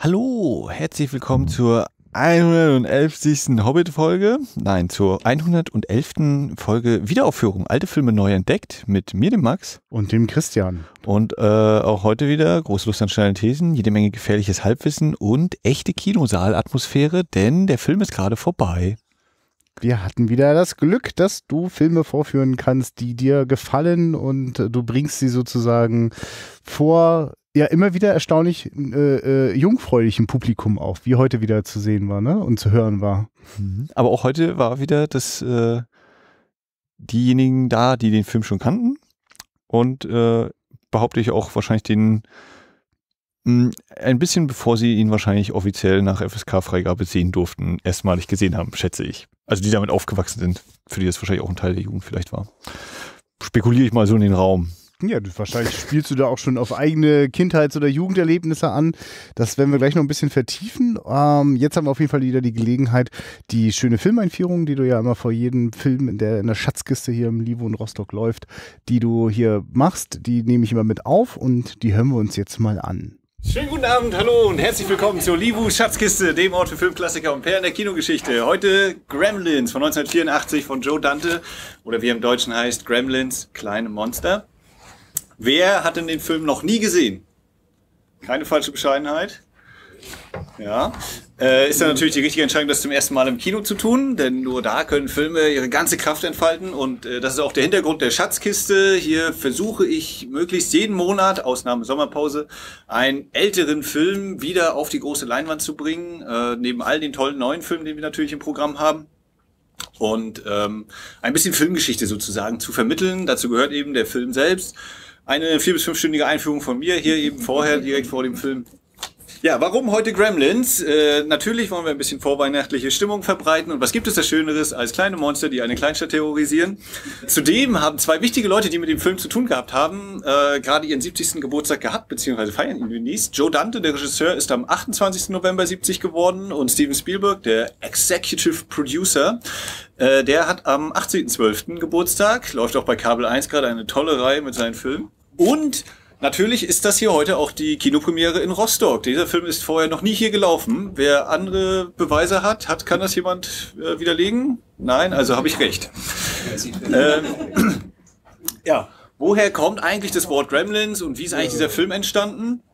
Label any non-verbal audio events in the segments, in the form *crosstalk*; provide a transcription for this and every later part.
Hallo, herzlich willkommen zur 111. Hobbit-Folge. Nein, zur 111. Folge Wiederaufführung. Alte Filme neu entdeckt mit mir, dem Max. Und dem Christian. Und äh, auch heute wieder große Lust an schnellen Thesen, jede Menge gefährliches Halbwissen und echte Kinosaalatmosphäre, denn der Film ist gerade vorbei. Wir hatten wieder das Glück, dass du Filme vorführen kannst, die dir gefallen und du bringst sie sozusagen vor ja immer wieder erstaunlich äh, äh, jungfräulichem Publikum auch, wie heute wieder zu sehen war ne? und zu hören war. Mhm. Aber auch heute war wieder das, äh, diejenigen da, die den Film schon kannten und äh, behaupte ich auch wahrscheinlich den hm, ein bisschen bevor sie ihn wahrscheinlich offiziell nach FSK-Freigabe sehen durften, erstmalig gesehen haben, schätze ich. Also die damit aufgewachsen sind, für die das wahrscheinlich auch ein Teil der Jugend vielleicht war. Spekuliere ich mal so in den Raum. Ja, wahrscheinlich spielst du da auch schon auf eigene Kindheits- oder Jugenderlebnisse an. Das werden wir gleich noch ein bisschen vertiefen. Ähm, jetzt haben wir auf jeden Fall wieder die Gelegenheit, die schöne Filmeinführung, die du ja immer vor jedem Film in der, in der Schatzkiste hier im Livo und Rostock läuft, die du hier machst, die nehme ich immer mit auf und die hören wir uns jetzt mal an. Schönen guten Abend, hallo und herzlich willkommen zur Livu Schatzkiste, dem Ort für Filmklassiker und Perlen der Kinogeschichte. Heute Gremlins von 1984 von Joe Dante oder wie er im Deutschen heißt, Gremlins, kleine Monster. Wer hat denn den Film noch nie gesehen? Keine falsche Bescheidenheit. Ja. Äh, ist dann natürlich die richtige Entscheidung, das zum ersten Mal im Kino zu tun, denn nur da können Filme ihre ganze Kraft entfalten und äh, das ist auch der Hintergrund der Schatzkiste. Hier versuche ich möglichst jeden Monat, Ausnahme Sommerpause, einen älteren Film wieder auf die große Leinwand zu bringen, äh, neben all den tollen neuen Filmen, die wir natürlich im Programm haben und ähm, ein bisschen Filmgeschichte sozusagen zu vermitteln. Dazu gehört eben der Film selbst, eine vier- bis fünfstündige Einführung von mir, hier eben vorher, direkt vor dem Film. Ja, warum heute Gremlins? Äh, natürlich wollen wir ein bisschen vorweihnachtliche Stimmung verbreiten. Und was gibt es da Schöneres als kleine Monster, die eine Kleinstadt terrorisieren? Zudem haben zwei wichtige Leute, die mit dem Film zu tun gehabt haben, äh, gerade ihren 70. Geburtstag gehabt, beziehungsweise feiern ihn demnächst. Joe Dante, der Regisseur, ist am 28. November 70 geworden und Steven Spielberg, der Executive Producer, äh, der hat am 18.12. Geburtstag, läuft auch bei Kabel 1 gerade eine tolle Reihe mit seinen Filmen. Und Natürlich ist das hier heute auch die Kinopremiere in Rostock. Dieser Film ist vorher noch nie hier gelaufen. Wer andere Beweise hat, hat kann das jemand äh, widerlegen? Nein, also habe ich recht. ähm, *clears throat* ja, woher kommt eigentlich das Wort Gremlins und wie ist eigentlich dieser Film entstanden?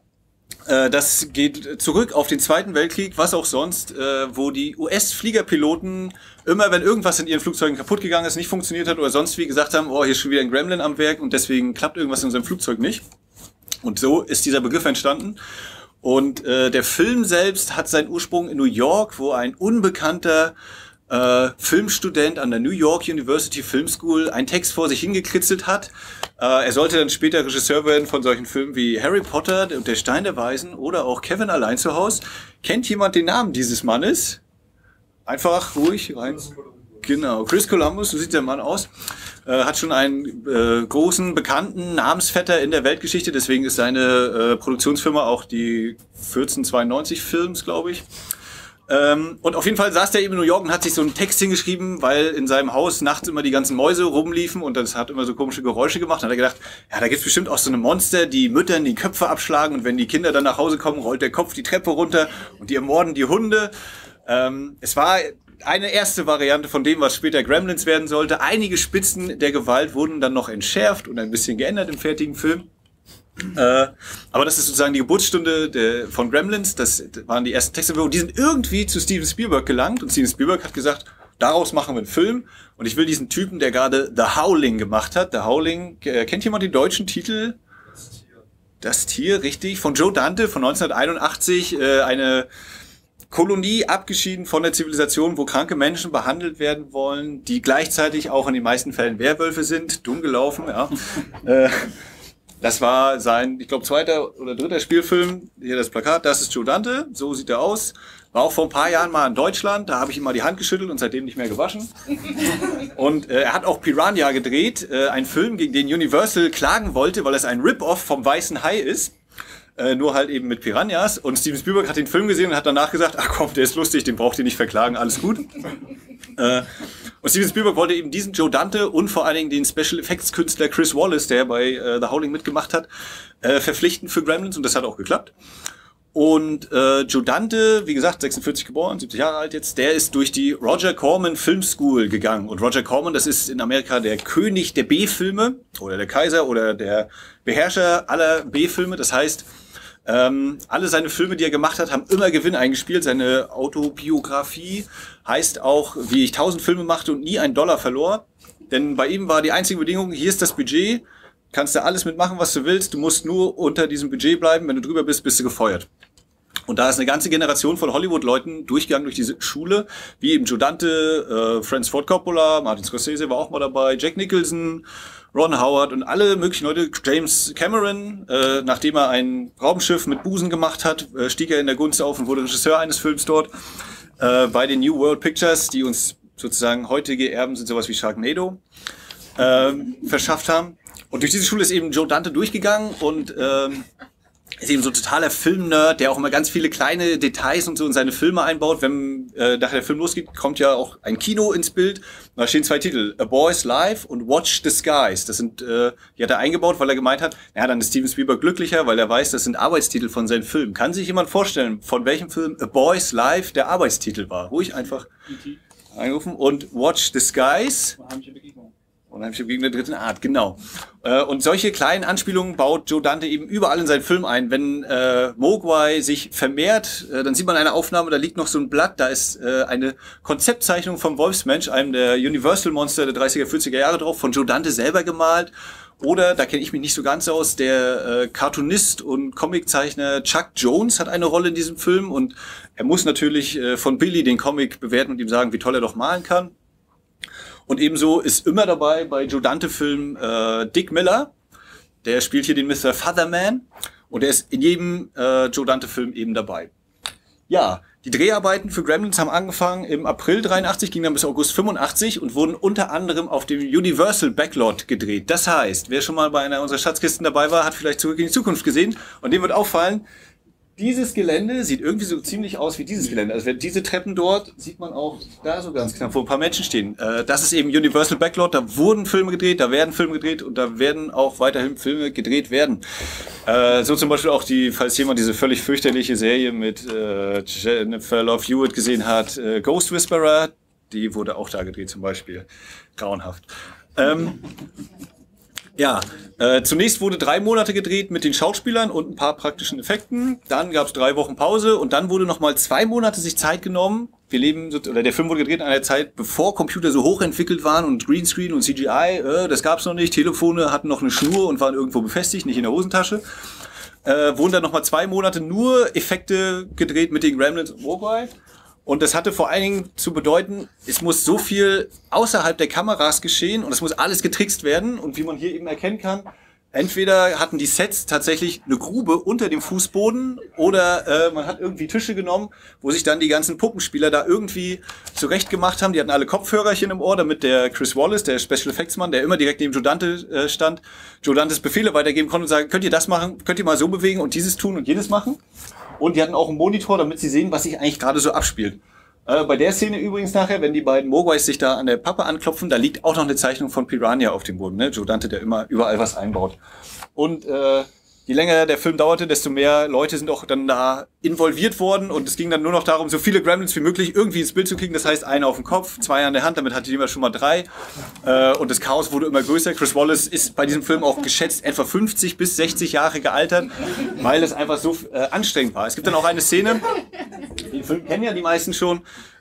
Äh, das geht zurück auf den Zweiten Weltkrieg, was auch sonst, äh, wo die US-Fliegerpiloten immer, wenn irgendwas in ihren Flugzeugen kaputt gegangen ist, nicht funktioniert hat oder sonst wie gesagt haben, oh, hier ist schon wieder ein Gremlin am Werk und deswegen klappt irgendwas in unserem Flugzeug nicht. Und so ist dieser Begriff entstanden. Und äh, der Film selbst hat seinen Ursprung in New York, wo ein unbekannter äh, Filmstudent an der New York University Film School einen Text vor sich hingekritzelt hat. Äh, er sollte dann später Regisseur werden von solchen Filmen wie Harry Potter und der Stein der Weisen oder auch Kevin allein zu Hause. Kennt jemand den Namen dieses Mannes? Einfach ruhig rein. Genau, Chris Columbus, so sieht der Mann aus, äh, hat schon einen äh, großen, bekannten Namensvetter in der Weltgeschichte, deswegen ist seine äh, Produktionsfirma auch die 1492 Films, glaube ich. Ähm, und auf jeden Fall saß der eben in New York und hat sich so einen Text hingeschrieben, weil in seinem Haus nachts immer die ganzen Mäuse rumliefen und das hat immer so komische Geräusche gemacht. Und hat er gedacht, ja, da gibt's bestimmt auch so eine Monster, die Müttern die Köpfe abschlagen und wenn die Kinder dann nach Hause kommen, rollt der Kopf die Treppe runter und die ermorden die Hunde. Ähm, es war eine erste Variante von dem, was später Gremlins werden sollte. Einige Spitzen der Gewalt wurden dann noch entschärft und ein bisschen geändert im fertigen Film. Äh, aber das ist sozusagen die Geburtsstunde der, von Gremlins. Das waren die ersten Textentwürfe. Die sind irgendwie zu Steven Spielberg gelangt. Und Steven Spielberg hat gesagt, daraus machen wir einen Film. Und ich will diesen Typen, der gerade The Howling gemacht hat. The Howling, äh, kennt jemand den deutschen Titel? Das Tier. Das Tier, richtig. Von Joe Dante von 1981. Äh, eine Kolonie abgeschieden von der Zivilisation, wo kranke Menschen behandelt werden wollen, die gleichzeitig auch in den meisten Fällen Werwölfe sind. Dumm gelaufen, ja. *laughs* Äh, das war sein, ich glaube, zweiter oder dritter Spielfilm. Hier das Plakat, das ist Joe Dante, so sieht er aus. War auch vor ein paar Jahren mal in Deutschland, da habe ich ihm mal die Hand geschüttelt und seitdem nicht mehr gewaschen. *laughs* Und äh, er hat auch Piranha gedreht, äh, einen Film, gegen den Universal klagen wollte, weil es ein Rip-Off vom Weißen Hai ist. Äh, nur halt eben mit Piranhas. Und Steven Spielberg hat den Film gesehen und hat danach gesagt, ach komm, der ist lustig, den braucht ihr nicht verklagen, alles gut. *laughs* äh, und Steven Spielberg wollte eben diesen Joe Dante und vor allen Dingen den Special Effects Künstler Chris Wallace, der bei äh, The Howling mitgemacht hat, äh, verpflichten für Gremlins und das hat auch geklappt. Und äh, Joe Dante, wie gesagt, 46 geboren, 70 Jahre alt jetzt, der ist durch die Roger Corman Film School gegangen. Und Roger Corman, das ist in Amerika der König der B-Filme oder der Kaiser oder der Beherrscher aller B-Filme. Das heißt, ähm, alle seine Filme, die er gemacht hat, haben immer Gewinn eingespielt. Seine Autobiografie heißt auch, wie ich tausend Filme machte und nie einen Dollar verlor. Denn bei ihm war die einzige Bedingung, hier ist das Budget, kannst du alles mitmachen, was du willst, du musst nur unter diesem Budget bleiben, wenn du drüber bist, bist du gefeuert. Und da ist eine ganze Generation von Hollywood-Leuten durchgegangen durch diese Schule, wie eben Giudante, äh, Franz Ford Coppola, Martin Scorsese war auch mal dabei, Jack Nicholson, Ron Howard und alle möglichen Leute, James Cameron, äh, nachdem er ein Raumschiff mit Busen gemacht hat, äh, stieg er in der Gunst auf und wurde Regisseur eines Films dort. Äh, bei den New World Pictures, die uns sozusagen heutige Erben sind sowas wie Sharknado, äh, verschafft haben. Und durch diese Schule ist eben Joe Dante durchgegangen und ähm, ist eben so ein totaler Filmnerd, der auch immer ganz viele kleine Details und so in seine Filme einbaut. Wenn äh, nachher der Film losgeht, kommt ja auch ein Kino ins Bild. Da stehen zwei Titel, A Boy's Life und Watch the Skies. Das sind, äh, die hat er eingebaut, weil er gemeint hat, ja, dann ist Steven Spielberg glücklicher, weil er weiß, das sind Arbeitstitel von seinen Filmen. Kann sich jemand vorstellen, von welchem Film A Boy's Life der Arbeitstitel war? Ruhig einfach einrufen. Und Watch the Skies. Unheimliche Begegnung der dritten Art, genau. Äh, und solche kleinen Anspielungen baut Joe Dante eben überall in seinen Film ein. Wenn äh, Mogwai sich vermehrt, äh, dann sieht man eine Aufnahme, da liegt noch so ein Blatt, da ist äh, eine Konzeptzeichnung vom Wolfsmensch, einem der Universal Monster der 30er, 40er Jahre drauf, von Joe Dante selber gemalt. Oder, da kenne ich mich nicht so ganz aus, der äh, Cartoonist und Comiczeichner Chuck Jones hat eine Rolle in diesem Film und er muss natürlich äh, von Billy den Comic bewerten und ihm sagen, wie toll er doch malen kann. Und ebenso ist immer dabei bei Joe dante film äh, Dick Miller. Der spielt hier den Mr. Fatherman. Und er ist in jedem äh, Joe Dante-Film eben dabei. Ja, die Dreharbeiten für Gremlins haben angefangen im April 83, gingen dann bis August 85 und wurden unter anderem auf dem Universal Backlot gedreht. Das heißt, wer schon mal bei einer unserer Schatzkisten dabei war, hat vielleicht zurück in die Zukunft gesehen und dem wird auffallen, dieses Gelände sieht irgendwie so ziemlich aus wie dieses Gelände. Also diese Treppen dort sieht man auch da so ganz knapp, wo ein paar Menschen stehen. Äh, das ist eben Universal Backlot. Da wurden Filme gedreht, da werden Filme gedreht und da werden auch weiterhin Filme gedreht werden. Äh, so zum Beispiel auch die, falls jemand diese völlig fürchterliche Serie mit äh, Jennifer Love Hewitt gesehen hat, Ghost Whisperer, die wurde auch da gedreht zum Beispiel. Grauenhaft. Ähm, ja, äh, zunächst wurde drei Monate gedreht mit den Schauspielern und ein paar praktischen Effekten. Dann gab es drei Wochen Pause und dann wurde nochmal zwei Monate sich Zeit genommen. Wir leben, oder der Film wurde gedreht in einer Zeit, bevor Computer so hochentwickelt waren und Greenscreen und CGI, äh, das gab es noch nicht. Telefone hatten noch eine Schnur und waren irgendwo befestigt, nicht in der Hosentasche. Äh, wurden dann nochmal zwei Monate nur Effekte gedreht mit den Gremlins und oh, Mogwai. Und das hatte vor allen Dingen zu bedeuten, es muss so viel außerhalb der Kameras geschehen und es muss alles getrickst werden. Und wie man hier eben erkennen kann, entweder hatten die Sets tatsächlich eine Grube unter dem Fußboden oder äh, man hat irgendwie Tische genommen, wo sich dann die ganzen Puppenspieler da irgendwie zurechtgemacht haben. Die hatten alle Kopfhörerchen im Ohr, damit der Chris Wallace, der Special Effects Mann, der immer direkt neben Jodante äh, stand, Jodantes Befehle weitergeben konnte und sagen, könnt ihr das machen, könnt ihr mal so bewegen und dieses tun und jenes machen. Und die hatten auch einen Monitor, damit sie sehen, was sich eigentlich gerade so abspielt. Äh, bei der Szene übrigens nachher, wenn die beiden Mogwais sich da an der Pappe anklopfen, da liegt auch noch eine Zeichnung von Piranha auf dem Boden, ne? Jodante, der immer überall was einbaut. Und äh, je länger der Film dauerte, desto mehr Leute sind auch dann da involviert worden und es ging dann nur noch darum, so viele Gremlins wie möglich irgendwie ins Bild zu kriegen. Das heißt, einer auf dem Kopf, zwei an der Hand, damit hatte jemand schon mal drei. Äh, und das Chaos wurde immer größer. Chris Wallace ist bei diesem Film auch geschätzt etwa 50 bis 60 Jahre gealtert, weil es einfach so äh, anstrengend war. Es gibt dann auch eine Szene, den Film kennen ja die meisten schon,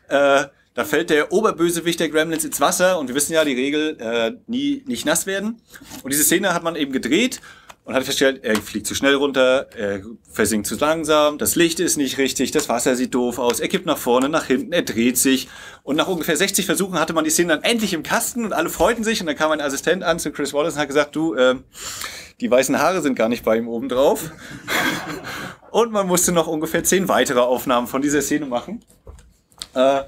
äh, da fällt der Oberbösewicht der Gremlins ins Wasser und wir wissen ja die Regel, nie nicht nass werden. Und diese Szene hat man eben gedreht und hat festgestellt, er fliegt zu schnell runter, er versinkt zu langsam, das Licht ist nicht richtig, das Wasser sieht doof aus, er kippt nach vorne, nach hinten, er dreht sich. Und nach ungefähr 60 Versuchen hatte man die Szene dann endlich im Kasten und alle freuten sich. Und dann kam ein Assistent an zu Chris Wallace und hat gesagt, du, ähm, die weißen Haare sind gar nicht bei ihm oben drauf. *laughs* und man musste noch ungefähr zehn weitere Aufnahmen von dieser Szene machen. Äh,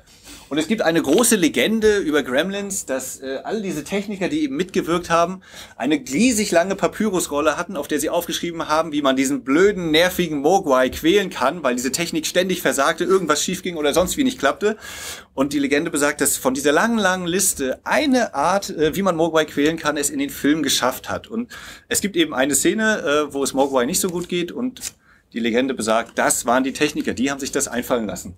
und es gibt eine große Legende über Gremlins, dass äh, all diese Techniker, die eben mitgewirkt haben, eine riesig lange Papyrusrolle hatten, auf der sie aufgeschrieben haben, wie man diesen blöden, nervigen Mogwai quälen kann, weil diese Technik ständig versagte, irgendwas schief ging oder sonst wie nicht klappte. Und die Legende besagt, dass von dieser langen, langen Liste eine Art, äh, wie man Mogwai quälen kann, es in den Film geschafft hat. Und es gibt eben eine Szene, äh, wo es Mogwai nicht so gut geht und die Legende besagt, das waren die Techniker, die haben sich das einfallen lassen.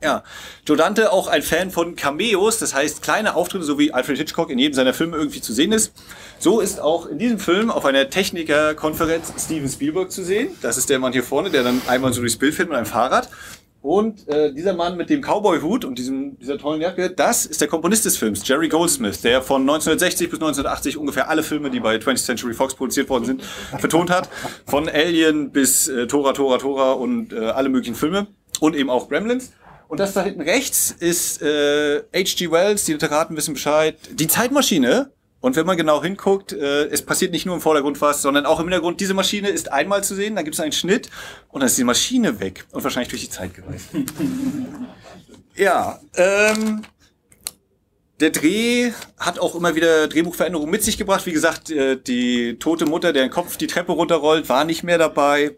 Ja, Joe Dante auch ein Fan von Cameos, das heißt kleine Auftritte, so wie Alfred Hitchcock in jedem seiner Filme irgendwie zu sehen ist. So ist auch in diesem Film auf einer Technikerkonferenz Steven Spielberg zu sehen. Das ist der Mann hier vorne, der dann einmal so durchs Bild fährt mit einem Fahrrad. Und äh, dieser Mann mit dem Cowboy-Hut und diesem, dieser tollen Jacke, das ist der Komponist des Films, Jerry Goldsmith, der von 1960 bis 1980 ungefähr alle Filme, die bei 20th Century Fox produziert worden sind, vertont hat. Von Alien bis äh, Tora, Tora, Tora und äh, alle möglichen Filme und eben auch Gremlins. Und das da hinten rechts ist äh, H.G. Wells, die Literaten wissen Bescheid, die Zeitmaschine. Und wenn man genau hinguckt, äh, es passiert nicht nur im Vordergrund was, sondern auch im Hintergrund. Diese Maschine ist einmal zu sehen, dann gibt es einen Schnitt und dann ist die Maschine weg und wahrscheinlich durch die Zeit gereist. *laughs* ja, ähm, der Dreh hat auch immer wieder Drehbuchveränderungen mit sich gebracht. Wie gesagt, äh, die tote Mutter, deren Kopf die Treppe runterrollt, war nicht mehr dabei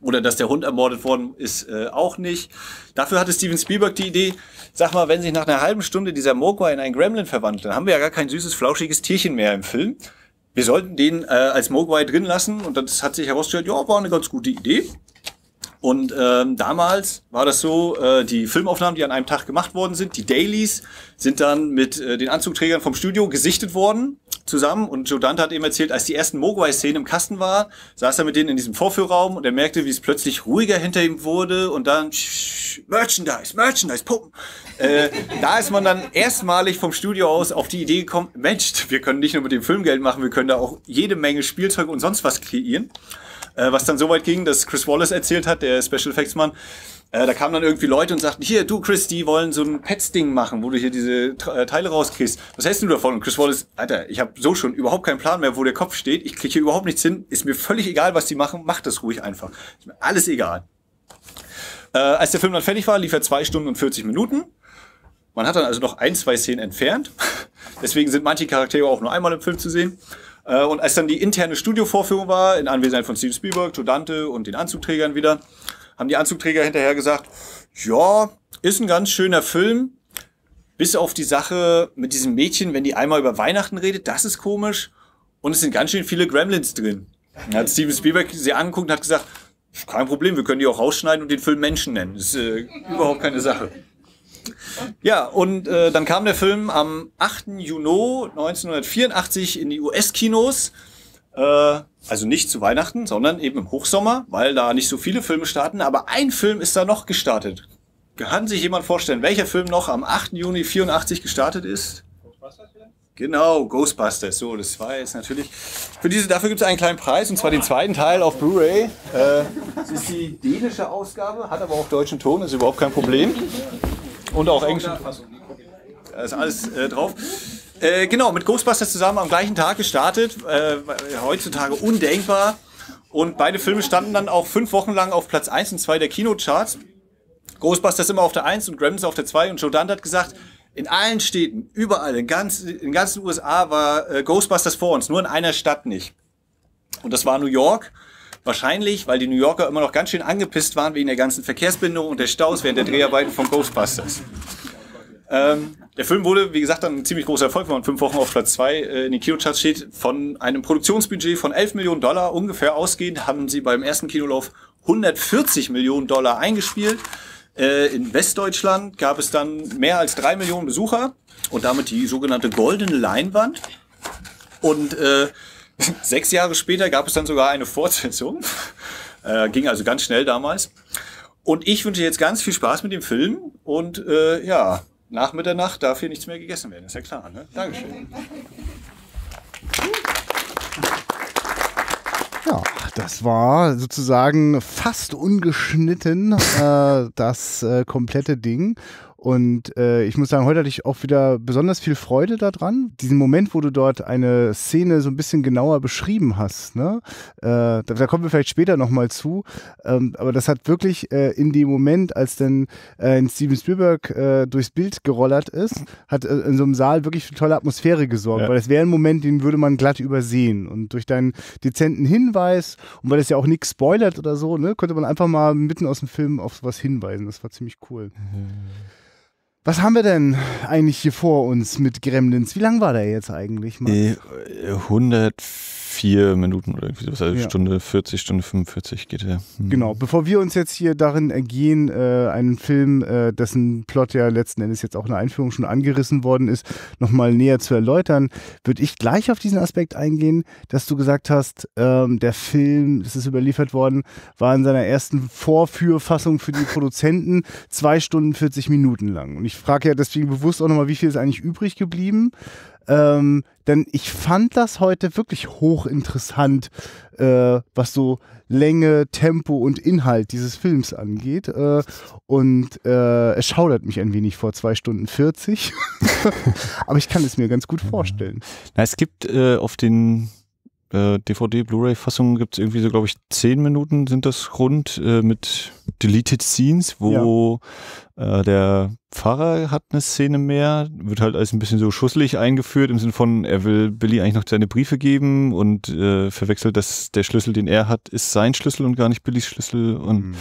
oder dass der Hund ermordet worden ist, äh, auch nicht. Dafür hatte Steven Spielberg die Idee, sag mal, wenn sich nach einer halben Stunde dieser Mogwai in einen Gremlin verwandelt, dann haben wir ja gar kein süßes, flauschiges Tierchen mehr im Film. Wir sollten den äh, als Mogwai drin lassen und das hat sich herausgestellt, ja, war eine ganz gute Idee. Und ähm, damals war das so, äh, die Filmaufnahmen, die an einem Tag gemacht worden sind, die Dailies, sind dann mit äh, den Anzugträgern vom Studio gesichtet worden zusammen. Und Joe Dante hat eben erzählt, als die ersten Mogwai-Szenen im Kasten war, saß er mit denen in diesem Vorführraum und er merkte, wie es plötzlich ruhiger hinter ihm wurde und dann shh, Merchandise, Merchandise, Puppen. Äh, *laughs* da ist man dann erstmalig vom Studio aus auf die Idee gekommen, Mensch, wir können nicht nur mit dem Film Geld machen, wir können da auch jede Menge Spielzeug und sonst was kreieren. Äh, was dann so weit ging, dass Chris Wallace erzählt hat, der Special Effects Mann, äh, da kamen dann irgendwie Leute und sagten, hier, du Chris, die wollen so ein Pets-Ding machen, wo du hier diese äh, Teile rauskriegst. Was hältst du davon? Und Chris Wallace, Alter, ich habe so schon überhaupt keinen Plan mehr, wo der Kopf steht. Ich kriege hier überhaupt nichts hin. Ist mir völlig egal, was die machen. Mach das ruhig einfach. Ist mir alles egal. Äh, als der Film dann fertig war, lief er zwei Stunden und 40 Minuten. Man hat dann also noch ein, zwei Szenen entfernt. *laughs* Deswegen sind manche Charaktere auch nur einmal im Film zu sehen. Äh, und als dann die interne Studiovorführung war, in Anwesenheit von Steven Spielberg, Joe Dante und den Anzugträgern wieder, haben die Anzugträger hinterher gesagt, ja, ist ein ganz schöner Film, bis auf die Sache mit diesem Mädchen, wenn die einmal über Weihnachten redet, das ist komisch. Und es sind ganz schön viele Gremlins drin. Dann hat Steven Spielberg sie angeguckt und hat gesagt, kein Problem, wir können die auch rausschneiden und den Film Menschen nennen. Das ist äh, überhaupt keine Sache. Ja, und äh, dann kam der Film am 8. Juni 1984 in die US-Kinos. Äh, also nicht zu Weihnachten, sondern eben im Hochsommer, weil da nicht so viele Filme starten. Aber ein Film ist da noch gestartet. Kann sich jemand vorstellen, welcher Film noch am 8. Juni 84 gestartet ist? Ghostbusters Genau, Ghostbusters. So, das war jetzt natürlich. Für diese, dafür gibt es einen kleinen Preis, und zwar den zweiten Teil auf Blu-ray. das äh, ist die dänische Ausgabe, hat aber auch deutschen Ton, ist überhaupt kein Problem. Und auch Englisch. Da ist alles äh, drauf. Äh, genau, mit Ghostbusters zusammen am gleichen Tag gestartet. Äh, heutzutage undenkbar. Und beide Filme standen dann auch fünf Wochen lang auf Platz 1 und 2 der Kinocharts. Ghostbusters immer auf der 1 und Gremlins auf der 2. Und Joe Dante hat gesagt, in allen Städten, überall, in, ganz, in ganzen USA war äh, Ghostbusters vor uns, nur in einer Stadt nicht. Und das war New York. Wahrscheinlich, weil die New Yorker immer noch ganz schön angepisst waren wegen der ganzen Verkehrsbindung und der Staus während der Dreharbeiten von Ghostbusters. Ähm, der Film wurde, wie gesagt, dann ein ziemlich großer Erfolg, wenn man fünf Wochen auf Platz zwei äh, in den Kinocharts steht. Von einem Produktionsbudget von 11 Millionen Dollar ungefähr ausgehend, haben sie beim ersten Kinolauf 140 Millionen Dollar eingespielt. Äh, in Westdeutschland gab es dann mehr als drei Millionen Besucher und damit die sogenannte goldene Leinwand. Und äh, *laughs* Sechs Jahre später gab es dann sogar eine Fortsetzung. *laughs* Äh, ging also ganz schnell damals. Und ich wünsche jetzt ganz viel Spaß mit dem Film und äh, ja, nach Mitternacht darf hier nichts mehr gegessen werden, ist ja klar. Ne? Dankeschön. *laughs* Ja, das war sozusagen fast ungeschnitten äh, das äh, komplette Ding. Und äh, ich muss sagen, heute hatte ich auch wieder besonders viel Freude daran. Diesen Moment, wo du dort eine Szene so ein bisschen genauer beschrieben hast, ne? Äh, da, da, kommen wir vielleicht später nochmal zu. Ähm, aber das hat wirklich äh, in dem Moment, als dann äh, Steven Spielberg äh, durchs Bild gerollert ist, hat äh, in so einem Saal wirklich für tolle Atmosphäre gesorgt. Ja. Weil das wäre ein Moment, den würde man glatt übersehen. Und durch deinen dezenten Hinweis, und weil das ja auch nichts spoilert oder so, ne, könnte man einfach mal mitten aus dem Film auf sowas hinweisen. Das war ziemlich cool. Mhm. Was haben wir denn eigentlich hier vor uns mit Gremlins? Wie lang war der jetzt eigentlich? Max? 104. Äh, vier Minuten oder irgendwie sowas, also ja. Stunde 40, Stunde 45 geht der. Hm. Genau, bevor wir uns jetzt hier darin ergehen, äh, einen Film, äh, dessen Plot ja letzten Endes jetzt auch in der Einführung schon angerissen worden ist, nochmal näher zu erläutern, würde ich gleich auf diesen Aspekt eingehen, dass du gesagt hast, ähm, der Film, das ist überliefert worden, war in seiner ersten Vorführfassung für die Produzenten *laughs* zwei Stunden 40 Minuten lang. Und ich frage ja deswegen bewusst auch nochmal, wie viel ist eigentlich übrig geblieben? Ähm, denn ich fand das heute wirklich hochinteressant, äh, was so Länge, Tempo und Inhalt dieses Films angeht. Äh, und äh, es schaudert mich ein wenig vor zwei Stunden 40. *laughs* Aber ich kann es mir ganz gut vorstellen. Na, es gibt äh, auf den äh, DVD-Blu-ray-Fassung gibt es irgendwie so, glaube ich, zehn Minuten sind das rund äh, mit Deleted Scenes, wo ja. äh, der Pfarrer hat eine Szene mehr, wird halt als ein bisschen so schusselig eingeführt, im Sinne von, er will Billy eigentlich noch seine Briefe geben und äh, verwechselt, dass der Schlüssel, den er hat, ist sein Schlüssel und gar nicht Billys Schlüssel und mhm.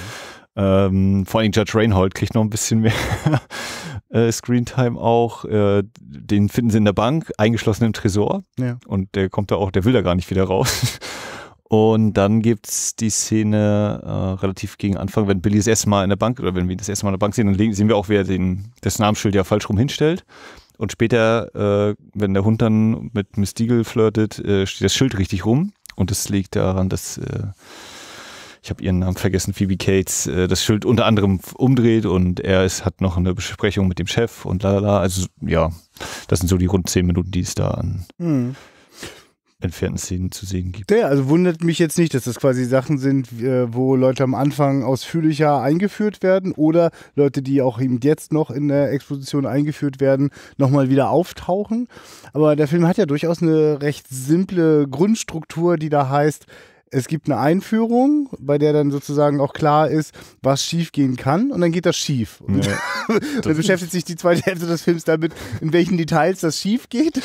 ähm, vor allem Judge Reinhold kriegt noch ein bisschen mehr *laughs* äh, Screentime auch. Äh, den finden sie in der Bank, eingeschlossen im Tresor. Ja. Und der kommt da auch, der will da gar nicht wieder raus. *laughs* Und dann gibt's die Szene äh, relativ gegen Anfang, wenn Billy das erste Mal in der Bank oder wenn wir das erste Mal in der Bank sehen, dann sehen wir auch, wer den, das Namensschild ja falsch rum hinstellt. Und später, äh, wenn der Hund dann mit Miss Deagle flirtet, äh, steht das Schild richtig rum. Und das liegt daran, dass äh, ich habe ihren Namen vergessen, Phoebe Cates, äh, das Schild unter anderem umdreht und er ist, hat noch eine Besprechung mit dem Chef und lalala. Also ja, das sind so die rund zehn Minuten, die es da an mhm. entfernten Szenen zu sehen gibt. Ja, also wundert mich jetzt nicht, dass das quasi Sachen sind, äh, wo Leute am Anfang ausführlicher eingeführt werden oder Leute, die auch eben jetzt noch in der Exposition eingeführt werden, nochmal wieder auftauchen. Aber der Film hat ja durchaus eine recht simple Grundstruktur, die da heißt, es gibt eine Einführung, bei der dann sozusagen auch klar ist, was schief gehen kann und dann geht das schief. Und ja. *laughs* dann beschäftigt sich die zweite Hälfte des Films damit, in welchen Details das schief geht.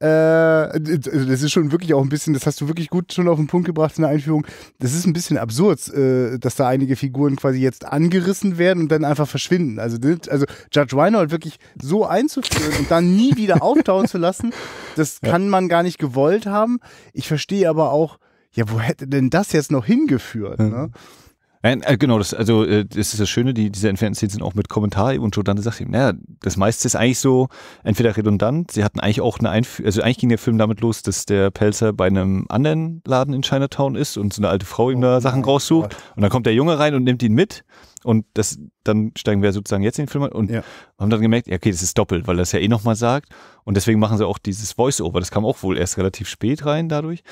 Äh, also das ist schon wirklich auch ein bisschen, das hast du wirklich gut schon auf den Punkt gebracht in der Einführung. Das ist ein bisschen absurd, äh, dass da einige Figuren quasi jetzt angerissen werden und dann einfach verschwinden. Also, ne, also Judge Reinhold wirklich so einzuführen und dann nie wieder *laughs* auftauen zu lassen, das ja. kann man gar nicht gewollt haben. Ich verstehe aber auch, ja, wo hätte denn das jetzt noch hingeführt? Mhm. Ne? Äh, genau, das, also äh, das ist das Schöne, die, diese entfernten Szenen sind auch mit Kommentar und Jordane sagt ihm, naja, das meiste ist eigentlich so entweder redundant, sie hatten eigentlich auch eine Einführung, also eigentlich ging der Film damit los, dass der Pelzer bei einem anderen Laden in Chinatown ist und so eine alte Frau ihm da oh, Sachen raussucht Gott. und dann kommt der Junge rein und nimmt ihn mit und das, dann steigen wir sozusagen jetzt in den Film an und ja. haben dann gemerkt, okay, das ist doppelt, weil das ja eh nochmal sagt. Und deswegen machen sie auch dieses Voice-Over. Das kam auch wohl erst relativ spät rein dadurch.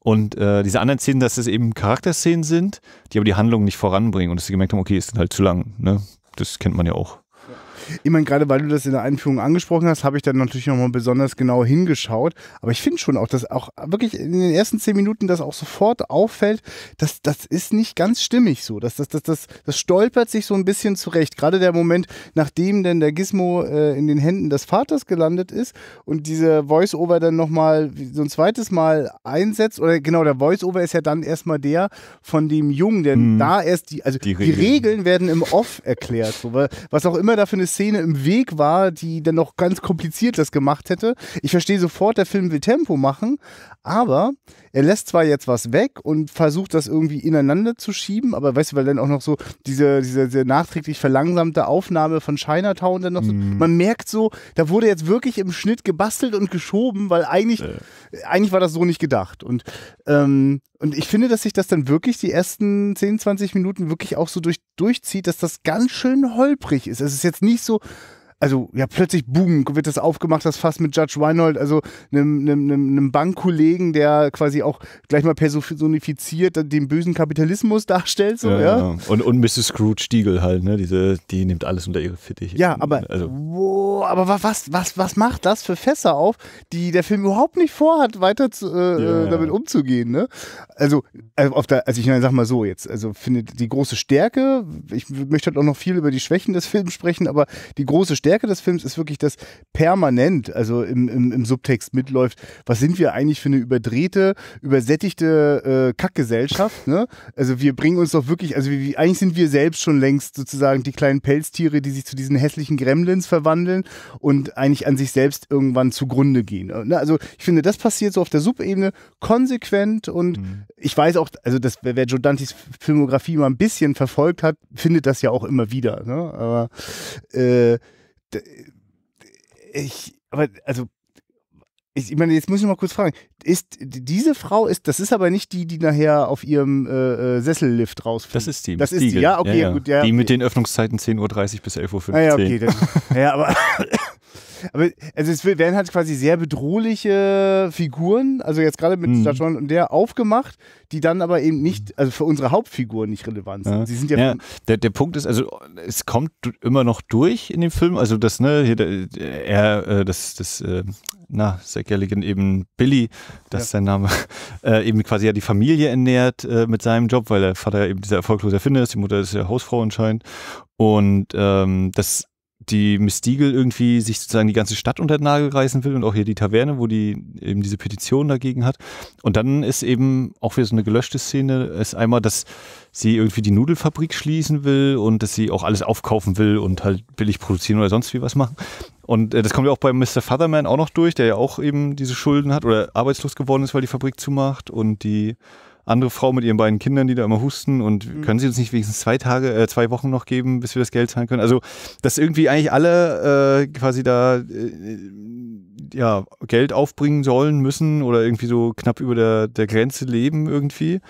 Und äh, diese anderen Szenen, dass es eben Charakterszenen sind, die aber die Handlung nicht voranbringen und dass sie gemerkt haben, okay, ist halt zu lang. Ne? Das kennt man ja auch. Ich meine, gerade weil du das in der Einführung angesprochen hast, habe ich dann natürlich nochmal besonders genau hingeschaut. Aber ich finde schon auch, dass auch wirklich in den ersten zehn Minuten das auch sofort auffällt, dass das ist nicht ganz stimmig so. Das, das, das, das, das stolpert sich so ein bisschen zurecht. Gerade der Moment, nachdem denn der Gizmo äh, in den Händen des Vaters gelandet ist und dieser Voice-Over dann nochmal so ein zweites Mal einsetzt. Oder genau, der Voice-Over ist ja dann erstmal der von dem Jungen, denn hm. da erst die, also die, die Regeln. Regeln werden im Off erklärt. So, was auch immer dafür für eine Szene im Weg war, die dann noch ganz kompliziert das gemacht hätte. Ich verstehe sofort, der Film will Tempo machen, aber er lässt zwar jetzt was weg und versucht das irgendwie ineinander zu schieben, aber weißt du, weil dann auch noch so diese, diese, diese nachträglich verlangsamte Aufnahme von Chinatown dann noch so, mhm. man merkt so, da wurde jetzt wirklich im Schnitt gebastelt und geschoben, weil eigentlich, äh. eigentlich war das so nicht gedacht. Und, ähm, und ich finde, dass sich das dann wirklich die ersten 10, 20 Minuten wirklich auch so durch, durchzieht, dass das ganz schön holprig ist. Es ist jetzt nicht so, also ja, plötzlich boom, wird das aufgemacht, das Fass mit Judge Reinhold, also einem, einem, einem Bankkollegen, der quasi auch gleich mal personifiziert den bösen Kapitalismus *laughs* darstellt. So, ja, ja. Und, und Mrs. Scrooge Stiegel halt, ne? Diese, die nimmt alles unter ihre Fittiche. Ja, aber, also. wow, aber was, was, was macht das für Fässer auf, die der Film überhaupt nicht vorhat, weiter zu, äh, ja, äh, damit umzugehen, ne? Also, also, auf der, also ich sag mal so jetzt, also finde die große Stärke, ich möchte halt auch noch viel über die Schwächen des Films sprechen, aber die große Stärke Stärke des Films ist wirklich, dass permanent, also im, im, im Subtext mitläuft, was sind wir eigentlich für eine überdrehte, übersättigte äh, Kackgesellschaft, ne? Also wir bringen uns doch wirklich, also wir, eigentlich sind wir selbst schon längst sozusagen die kleinen Pelztiere, die sich zu diesen hässlichen Gremlins verwandeln und eigentlich an sich selbst irgendwann zugrunde gehen. Ne? Also ich finde, das passiert so auf der Subebene konsequent und mhm. ich weiß auch, also das, wer Joe Dantes Filmografie mal ein bisschen verfolgt hat, findet das ja auch immer wieder. Ne? Aber äh, ich, aber, also, ich, ich, meine, jetzt muss ich mal kurz fragen. Ist diese Frau ist, das ist aber nicht die, die nachher auf ihrem äh, äh Sessellift rausfällt. Das ist die. Das ist die, die. ja, okay, ja, ja. gut, ja. Die mit den Öffnungszeiten 10.30 Uhr bis 11.15 Uhr. Ah, ja, okay, dann, *laughs* ja, aber aber also es werden halt quasi sehr bedrohliche Figuren, also jetzt gerade mit mhm. Stachon und der aufgemacht, die dann aber eben nicht, also für unsere Hauptfiguren nicht relevant sind. Ja. Sie sind ja, ja der, der Punkt ist, also es kommt immer noch durch in dem Film, also das, ne, hier, er, äh, das, das, äh, na, Zack eben Billy, das ja. ist sein Name, äh, eben quasi ja die Familie ernährt äh, mit seinem Job, weil der Vater eben dieser erfolglose Erfinder ist, die Mutter ist ja Hausfrau anscheinend. Und ähm, das die Miss Mistigel irgendwie sich sozusagen die ganze Stadt unter den Nagel reißen will und auch hier die Taverne, wo die eben diese Petition dagegen hat. Und dann ist eben auch wieder so eine gelöschte Szene, ist einmal, dass sie irgendwie die Nudelfabrik schließen will und dass sie auch alles aufkaufen will und halt billig produzieren oder sonst wie was machen. Und äh, das kommt ja auch bei Mr. Fatherman auch noch durch, der ja auch eben diese Schulden hat oder arbeitslos geworden ist, weil die Fabrik zumacht und die andere Frau mit ihren beiden Kindern, die da immer husten und mhm. können sie uns nicht wenigstens zwei Tage, äh, zwei Wochen noch geben, bis wir das Geld zahlen können? Also, dass irgendwie eigentlich alle äh, quasi da äh, ja, Geld aufbringen sollen, müssen oder irgendwie so knapp über der, der Grenze leben irgendwie.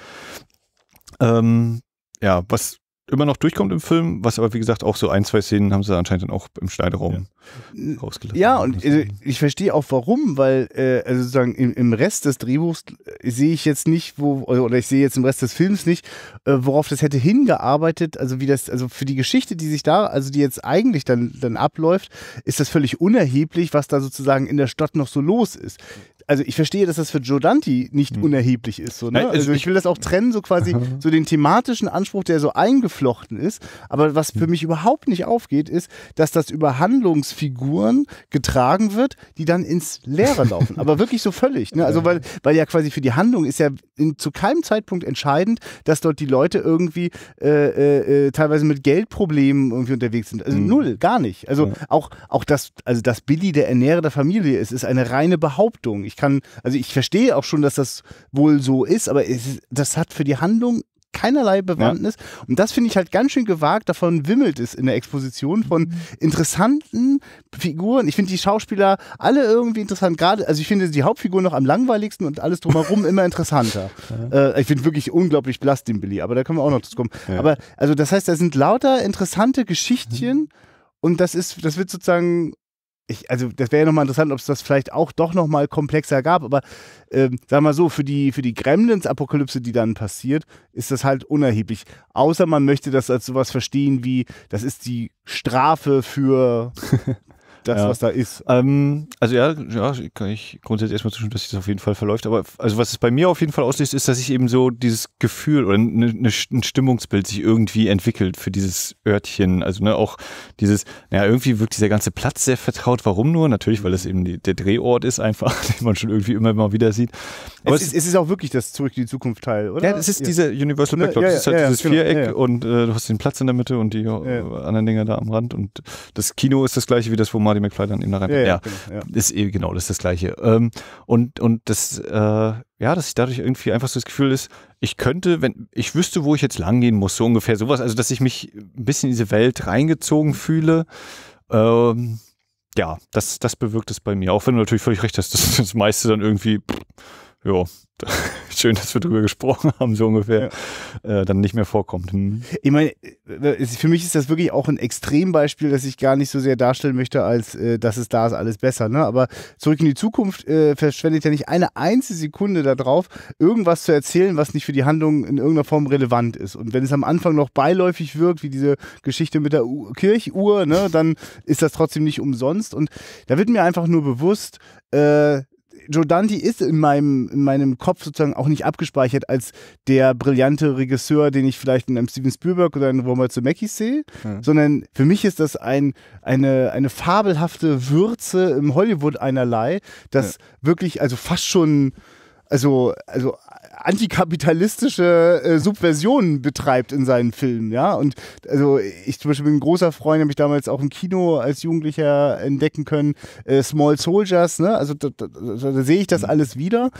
Ähm, ja, was immer noch durchkommt im Film, was aber wie gesagt auch so ein, zwei Szenen haben sie anscheinend dann auch im Schneideraum ja. rausgelassen. Ja, und also ich verstehe auch warum, weil äh, also sozusagen im, im Rest des Drehbuchs äh, sehe ich jetzt nicht, wo, äh, oder ich sehe jetzt im Rest des Films nicht, äh, worauf das hätte hingearbeitet, also wie das, also für die Geschichte, die sich da, also die jetzt eigentlich dann, dann abläuft, ist das völlig unerheblich, was da sozusagen in der Stadt noch so los ist also ich verstehe, dass das für Joe Dante nicht mhm. unerheblich ist. So, ne? Also ich will das auch trennen, so quasi so den thematischen Anspruch, der so eingeflochten ist. Aber was für hm. mich überhaupt nicht aufgeht, ist, dass das über Handlungsfiguren getragen wird, die dann ins Leere *laughs* laufen. Aber wirklich so völlig. Ne? Also weil, weil ja quasi für die Handlung ist ja in, zu keinem Zeitpunkt entscheidend, dass dort die Leute irgendwie äh, äh, äh teilweise mit Geldproblemen irgendwie unterwegs sind. Also mhm. null, gar nicht. Also ja. auch, auch das, also dass Billy der Ernährer der Familie ist, ist eine reine Behauptung. Ich kann, also ich verstehe auch schon, dass das wohl so ist, aber es, das hat für die Handlung keinerlei Bewandtnis. Ja. Und das finde ich halt ganz schön gewagt. Davon wimmelt es in der Exposition von mhm. interessanten Figuren. Ich finde die Schauspieler alle irgendwie interessant. Gerade, also ich finde die Hauptfigur noch am langweiligsten und alles drumherum immer interessanter. *laughs* Ja. Äh, ich finde wirklich unglaublich blass den Billy, aber da können wir auch noch zu kommen. Ja. Aber also das heißt, da sind lauter interessante Geschichtchen. Mhm. Und das ist, das wird sozusagen ich, also das wäre ja nochmal interessant, ob es das vielleicht auch doch nochmal komplexer gab, aber ähm, wir mal so, für die, für die Gremlins-Apokalypse, die dann passiert, ist das halt unerheblich. Außer man möchte das als sowas verstehen wie, das ist die Strafe für *laughs* das, ja. was da ist. Ähm, also ja, ja, kann ich grundsätzlich erstmal zustimmen, dass sich das auf jeden Fall verläuft. Aber also was es bei mir auf jeden Fall auslöst, ist, dass sich eben so dieses Gefühl oder ne, ne, ein Stimmungsbild sich irgendwie entwickelt für dieses Örtchen. Also ne, auch dieses, ja, irgendwie wirkt dieser ganze Platz sehr vertraut. Warum nur? Natürlich, weil es eben die, der Drehort ist einfach, *laughs* den man schon irgendwie immer mal wieder sieht. Aber es, es, ist, es ist auch wirklich das Zurück in die Zukunft Teil, oder? Ja, es ist ja. dieser Universal Backdrop. Ne, ja, ja, es ist halt dieses genau, Viereck und äh, du hast den Platz in der Mitte und die äh, anderen Dinger da am Rand. Und das Kino ist das gleiche wie das, wo man Marty McFly dann eben da rein. Ja, ja, ja. Genau, ist eben eh, genau, das ist das Gleiche. Ähm, und, und das, äh, ja, dass ich dadurch irgendwie einfach so das Gefühl ist, ich könnte, wenn ich wüsste, wo ich jetzt lang gehen muss, so ungefähr sowas, also dass ich mich ein bisschen in diese Welt reingezogen fühle. Ähm, ja, das, das bewirkt es bei mir. Auch wenn du natürlich völlig recht hast, dass das meiste dann irgendwie, pff, ja schön, dass wir drüber gesprochen haben, so ungefähr, ja. äh, dann nicht mehr vorkommt. Hm. Ich meine, äh, für mich ist das wirklich auch ein Extrembeispiel, das ich gar nicht so sehr darstellen möchte, als äh, dass es da ist, alles besser. Ne? Aber zurück in die Zukunft äh, verschwendet ja nicht eine einzige Sekunde darauf, irgendwas zu erzählen, was nicht für die Handlung in irgendeiner Form relevant ist. Und wenn es am Anfang noch beiläufig wirkt, wie diese Geschichte mit der U Kirchuhr, ne, dann ist das trotzdem nicht umsonst. Und da wird mir einfach nur bewusst, äh, Joe Dante ist in meinem, in meinem Kopf sozusagen auch nicht abgespeichert als der brillante Regisseur, den ich vielleicht in einem Steven Spielberg oder einem Robert Zemeckis sehe, mhm. sondern für mich ist das ein, eine, eine fabelhafte Würze im Hollywood einerlei, das ja. wirklich, also fast schon, also, also antikapitalistische äh, Subversionen betreibt in seinen Filmen, ja. Und also ich zum Beispiel bin ein großer Freund, habe ich damals auch im Kino als Jugendlicher entdecken können, äh, Small Soldiers, ne? Also da, da, da sehe ich das mhm. alles wieder.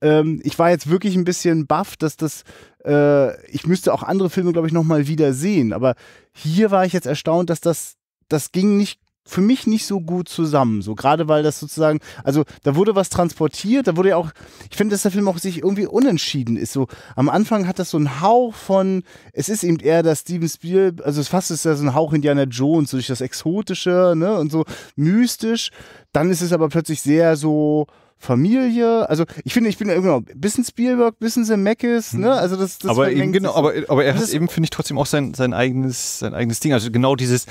Ähm, ich war jetzt wirklich ein bisschen baff, dass das äh, ich müsste auch andere Filme, glaube ich, nochmal wieder sehen. Aber hier war ich jetzt erstaunt, dass das, das ging nicht für mich nicht so gut zusammen. So gerade weil das sozusagen, also da wurde was transportiert, da wurde ja auch, ich finde, dass der Film auch sich irgendwie unentschieden ist. So am Anfang hat das so einen Hauch von, es ist eben eher das Steven Spiel, also es fast ist ja so ein Hauch Indiana Jones, so durch das Exotische, ne, und so mystisch. Dann ist es aber plötzlich sehr so, Familie. Also ich finde, ich bin genau bisschen Spielberg, bisschen Zemeckis, ne? Mhm. Also das, das aber eben genau, aber, aber er hat eben finde ich trotzdem auch sein sein eigenes sein eigenes Ding. Also genau dieses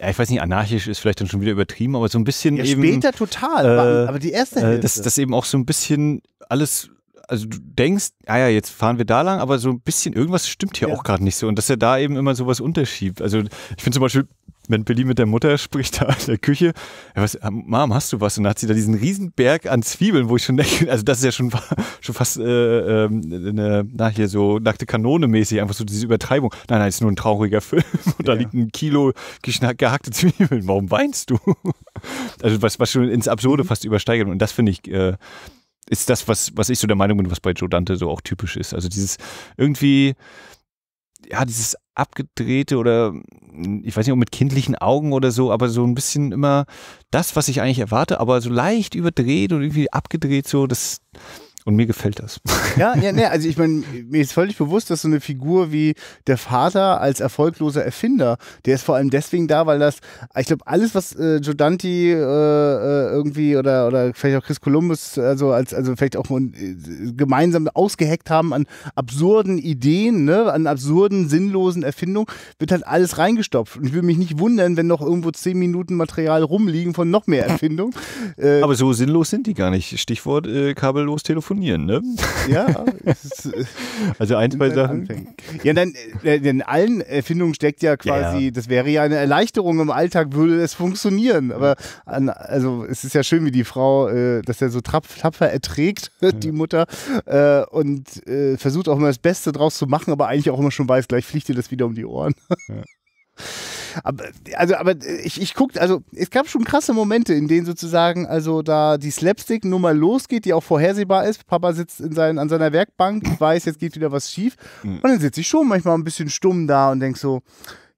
ja, ich weiß nicht, anarchisch ist vielleicht dann schon wieder übertrieben, aber so ein bisschen ja, eben. Später total, äh, aber die erste äh, Hälfte. Dass, dass eben auch so ein bisschen alles also du denkst, ah ja, jetzt fahren wir da lang, aber so ein bisschen irgendwas stimmt hier ja. auch gerade nicht so. Und dass er da eben immer sowas unterschiebt. Also ich finde zum Beispiel wenn Billy mit der Mutter *laughs* spricht, da in der Küche, ja, was, ah, Mom, hast du was? Und dann hat sie da diesen Riesenberg an Zwiebeln, wo ich schon denke, also das ist ja schon, schon fast äh, ähm, eine, na, hier so nackte Kanone mäßig, einfach so diese Übertreibung. Nein, nein, ist nur ein trauriger Film *laughs* und ja. da liegt ein Kilo gehackte Zwiebeln. Warum weinst du? *laughs* Also was, was schon ins Absurde mhm. fast übersteigert und das finde ich... Äh, ist das, was, was ich so der Meinung bin, was bei Joe Dante so auch typisch ist. Also dieses irgendwie, ja, dieses abgedrehte oder ich weiß nicht, ob mit kindlichen Augen oder so, aber so ein bisschen immer das, was ich eigentlich erwarte, aber so leicht überdreht und irgendwie abgedreht so, das und mir gefällt das. *laughs* Ja, ja, ne, also ich meine, mir ist völlig bewusst, dass so eine Figur wie der Vater als erfolgloser Erfinder, der ist vor allem deswegen da, weil das, ich glaube, alles, was äh, Giordanti äh, äh, irgendwie oder, oder vielleicht auch Chris Columbus, also als, also vielleicht auch äh, gemeinsam ausgeheckt haben an absurden Ideen, ne, an absurden, sinnlosen Erfindungen, wird halt alles reingestopft. Und ich würde mich nicht wundern, wenn noch irgendwo zehn Minuten Material rumliegen von noch mehr *laughs* Erfindungen. äh, Aber so sinnlos sind die gar nicht. Stichwort äh, kabellos Telefon imponieren, ne? Ja. *laughs* Ist, äh, also ein, zwei Sachen. Ja, dann, in äh, allen Erfindungen steckt ja quasi, ja. das wäre ja eine Erleichterung im Alltag, würde es funktionieren. Aber an, also es ist ja schön, wie die Frau, äh, dass er so tapfer erträgt, *laughs* die Mutter, äh, und äh, versucht auch immer das Beste draus zu machen, aber eigentlich auch immer schon weiß, gleich fliegt ihr das wieder um die Ohren. Ja. *laughs* Aber, also, aber ich, ich guckte, also es gab schon krasse Momente, in denen sozusagen, also da die Slapstick-Nummer losgeht, die auch vorhersehbar ist. Papa sitzt in sein, an seiner Werkbank, weiß, jetzt geht wieder was schief. Mhm. Und dann sitze ich schon manchmal ein bisschen stumm da und denke so,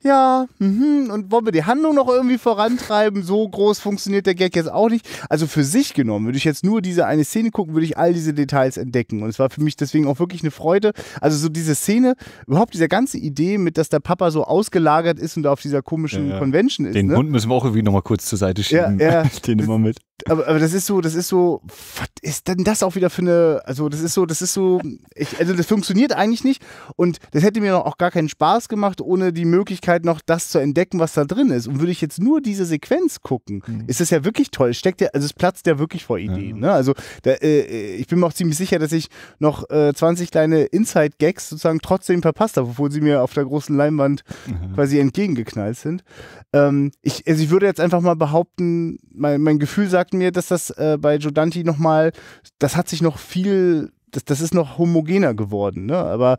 ja, mh, und wollen wir die Handlung noch irgendwie vorantreiben? So groß funktioniert der Gag jetzt auch nicht. Also für sich genommen, würde ich jetzt nur diese eine Szene gucken, würde ich all diese Details entdecken. Und es war für mich deswegen auch wirklich eine Freude. Also so diese Szene, überhaupt diese ganze Idee mit, dass der Papa so ausgelagert ist und auf dieser komischen ja, ja. Convention ist. Den ne? Hund müssen wir auch irgendwie nochmal kurz zur Seite schieben. Ja, ja. *laughs* Den immer mit aber, aber das ist so, das ist so, was ist denn das auch wieder für eine, also das ist so, das ist so, ich, also das funktioniert eigentlich nicht und das hätte mir auch gar keinen Spaß gemacht, ohne die Möglichkeit noch das zu entdecken, was da drin ist. Und würde ich jetzt nur diese Sequenz gucken, mhm. ist das ja wirklich toll. Steckt ja, also es platzt ja wirklich vor Ideen. Ja. Ne? Also da, äh, äh, ich bin mir auch ziemlich sicher, dass ich noch äh, 20 kleine Inside-Gags sozusagen trotzdem verpasst habe, obwohl sie mir auf der großen Leinwand mhm. quasi entgegengeknallt sind. Ähm, ich, also ich würde jetzt einfach mal behaupten, mein, mein Gefühl sagt, sagt mir, dass das äh, bei Giudanti nochmal, das hat sich noch viel, das, das ist noch homogener geworden, ne? Aber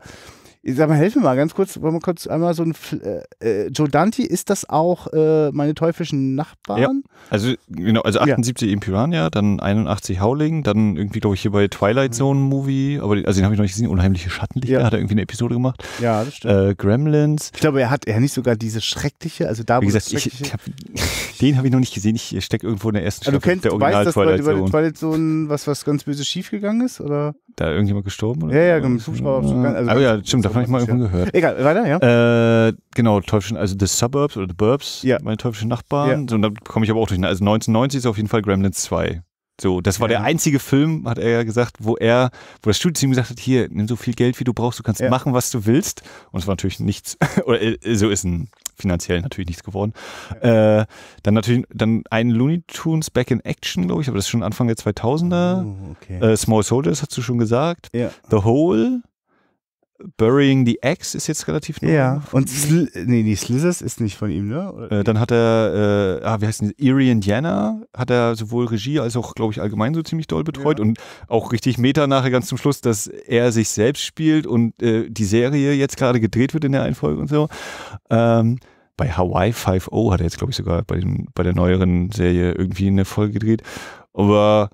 ich sag mal, helfe mal ganz kurz, wollen wir kurz einmal so ein äh, äh, Joe Dante, ist das auch äh, meine teuflischen Nachbarn? Ja, also genau, also 78 ja. in Piranha, dann 81 Howling, dann irgendwie, glaube ich, hier bei Twilight mhm. Zone Movie, aber also den habe ich noch nicht gesehen, unheimliche Schattenlichter, ja. hat er irgendwie eine Episode gemacht. Ja, das stimmt. Äh, Gremlins. Ich glaube, er hat er nicht sogar diese schreckliche, also da, wo Wie gesagt, ich, ich hab, den habe ich noch nicht gesehen, ich stecke irgendwo in der ersten Staffel also du kennst, der Original weißt, dass Twilight, Twilight Zone. Twilight Zone was, ganz böse schiefgegangen ist, oder? Da irgendjemand gestorben? Oder? Ja, ja, im Hubschrauber. Ja. Also Aber ah, ja, stimmt, davon habe ich mal irgendwo gehört. Egal, weiter, ja. Äh, genau, teuflischen, also The Suburbs oder The Burbs, ja. meine teuflischen Nachbarn. Ja. So, und da komme ich aber auch durch. Ne? Also 1990 ist auf jeden Fall Gremlins 2. So, das war ja. der einzige Film, hat er ja gesagt, wo er, wo das Studio zu ihm gesagt hat, hier, nimm so viel Geld, wie du brauchst, du kannst ja. machen, was du willst. Und es war natürlich nichts, *laughs* oder äh, so ist ein finanziell natürlich nichts geworden. Ja. Äh, dann natürlich, dann ein Looney Tunes Back in Action, glaube ich, aber das ist schon Anfang der 2000er. Oh, okay. äh, Small Soldiers hast du schon gesagt. The Hole. Burying the X ist jetzt relativ neu. Ja, und Sl nee, die Slithers ist nicht von ihm, ne? Äh, dann hat er, äh, ah, wie heißt denn, Eerie Indiana, hat er sowohl Regie als auch, glaube ich, allgemein so ziemlich doll betreut ja. und auch richtig Meta nachher ganz zum Schluss, dass er sich selbst spielt und äh, die Serie jetzt gerade gedreht wird in der Einfolge und so. Ähm, bei Hawaii 5.0 hat er jetzt, glaube ich, sogar bei, dem, bei der neueren Serie irgendwie eine Folge gedreht. Aber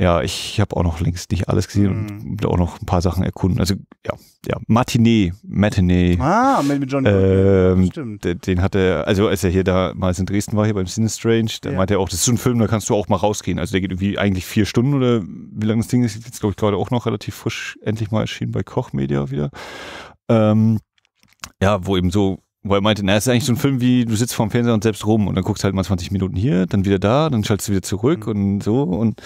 ja, ich habe auch noch längst nicht alles gesehen mhm. und auch noch ein paar Sachen erkunden. Also ja, ja. Matinee, Matinee. Ah, mit, mit Johnny ähm, Stimmt. Den, den hat er, also als er hier damals in Dresden war, hier beim Cine Strange, da ja. meinte er auch, das ist so ein Film, da kannst du auch mal rausgehen. Also der geht irgendwie eigentlich vier Stunden oder wie lange das Ding ist, jetzt glaube ich gerade auch noch relativ frisch endlich mal erschienen bei Koch Media wieder. Ähm, ja, wo eben so wo er meinte, na, es ist eigentlich so ein Film wie, du sitzt vorm Fernseher und selbst rum und dann guckst halt mal 20 Minuten hier, dann wieder da, dann schaltest du wieder zurück mhm. und so und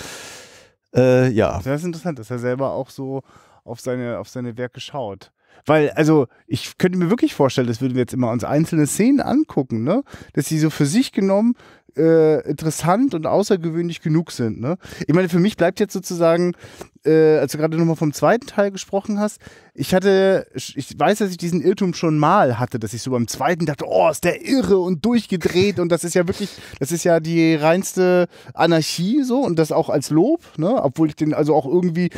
äh, ja. Das ist interessant, dass er selber auch so auf seine, auf seine Werke schaut. Weil, also, ich könnte mir wirklich vorstellen, das würden wir jetzt immer uns einzelne Szenen angucken, ne? Dass sie so für sich genommen äh, interessant und außergewöhnlich genug sind, ne? Ich meine, für mich bleibt jetzt sozusagen, äh, als du gerade nochmal vom zweiten Teil gesprochen hast, ich hatte, ich weiß, dass ich diesen Irrtum schon mal hatte, dass ich so beim zweiten dachte, oh, ist der irre und durchgedreht und das ist ja wirklich, das ist ja die reinste Anarchie so und das auch als Lob, ne? Obwohl ich den also auch irgendwie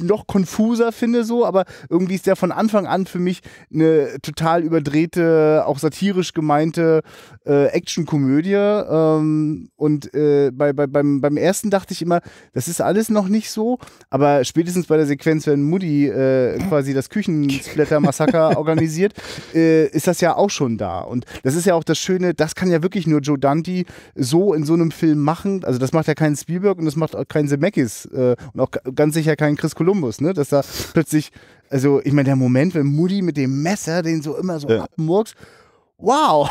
noch konfuser finde so, aber irgendwie ist der von Anfang an für mich eine total überdrehte, auch satirisch gemeinte äh, Actionkomödie. Ähm, und äh, bei, bei, beim, beim ersten dachte ich immer, das ist alles noch nicht so, aber spätestens bei der Sequenz, wenn Moody äh, quasi das Küchensplatter-Massaker *laughs* organisiert, äh, ist das ja auch schon da. Und das ist ja auch das Schöne, das kann ja wirklich nur Joe Dante so in so einem Film machen. Also das macht ja keinen Spielberg und das macht auch keinen Zemeckis äh, und auch ganz sicher keinen Chris Kolumbus, ne? Dass da *laughs* plötzlich, also ich meine, der Moment, wenn Moody mit dem Messer den so immer so ja. abmurkst, wow.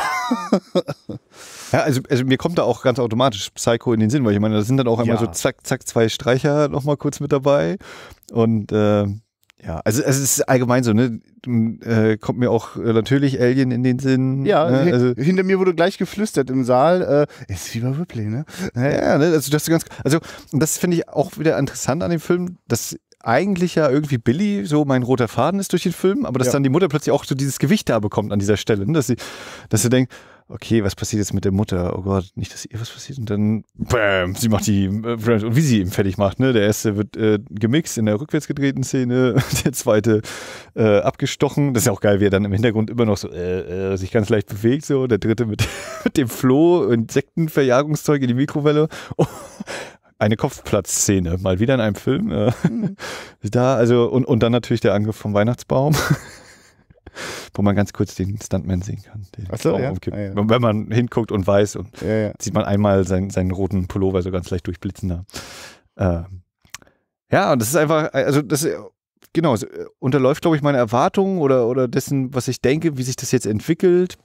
ja, also, also, mir kommt da auch ganz automatisch Psycho in den Sinn, weil ich meine, da sind dann auch einmal ja. so zack, zack, zwei Streicher nochmal kurz mit dabei. Und äh, ja, also, also, es ist allgemein so, ne? Äh, kommt mir auch äh, natürlich Alien in den Sinn. Ja, ne? also, hinter mir wurde gleich geflüstert im Saal. Äh, ist wie bei Ripley, ne? Ja, ne? Also, das, ganz, also das finde ich auch wieder interessant an dem Film, dass eigentlich ja irgendwie Billy so mein roter Faden ist durch den Film, aber dass ja. dann die Mutter plötzlich auch so dieses Gewicht da bekommt an dieser Stelle, ne? dass sie, dass sie denkt, okay, was passiert jetzt mit der Mutter? Oh Gott, nicht, dass ihr was passiert. Und dann, bam, sie macht die, äh, und wie sie ihn fertig macht, ne? Der erste wird äh, gemixt in der rückwärts gedrehten Szene, *laughs* der zweite äh, abgestochen. Das ist ja auch geil, wie er dann im Hintergrund immer noch so äh, äh, sich ganz leicht bewegt, so. Der dritte mit, *laughs* mit dem Floh, Insektenverjagungszeug in die Mikrowelle. Oh, eine Kopfplatzszene, mal wieder in einem Film. Äh, hm. *laughs* Da, also, und, und dann natürlich der Angriff vom Weihnachtsbaum, *laughs* wo man ganz kurz den Stuntman sehen kann. Den so, ja. ah, ja. Wenn man hinguckt und weiß und ja, sieht man einmal seinen, seinen roten Pullover so ganz leicht durchblitzen da. Ähm, ja, und das ist einfach, also das genau, äh, unterläuft, glaube ich, meine Erwartungen oder, oder dessen, was ich denke, wie sich das jetzt entwickelt.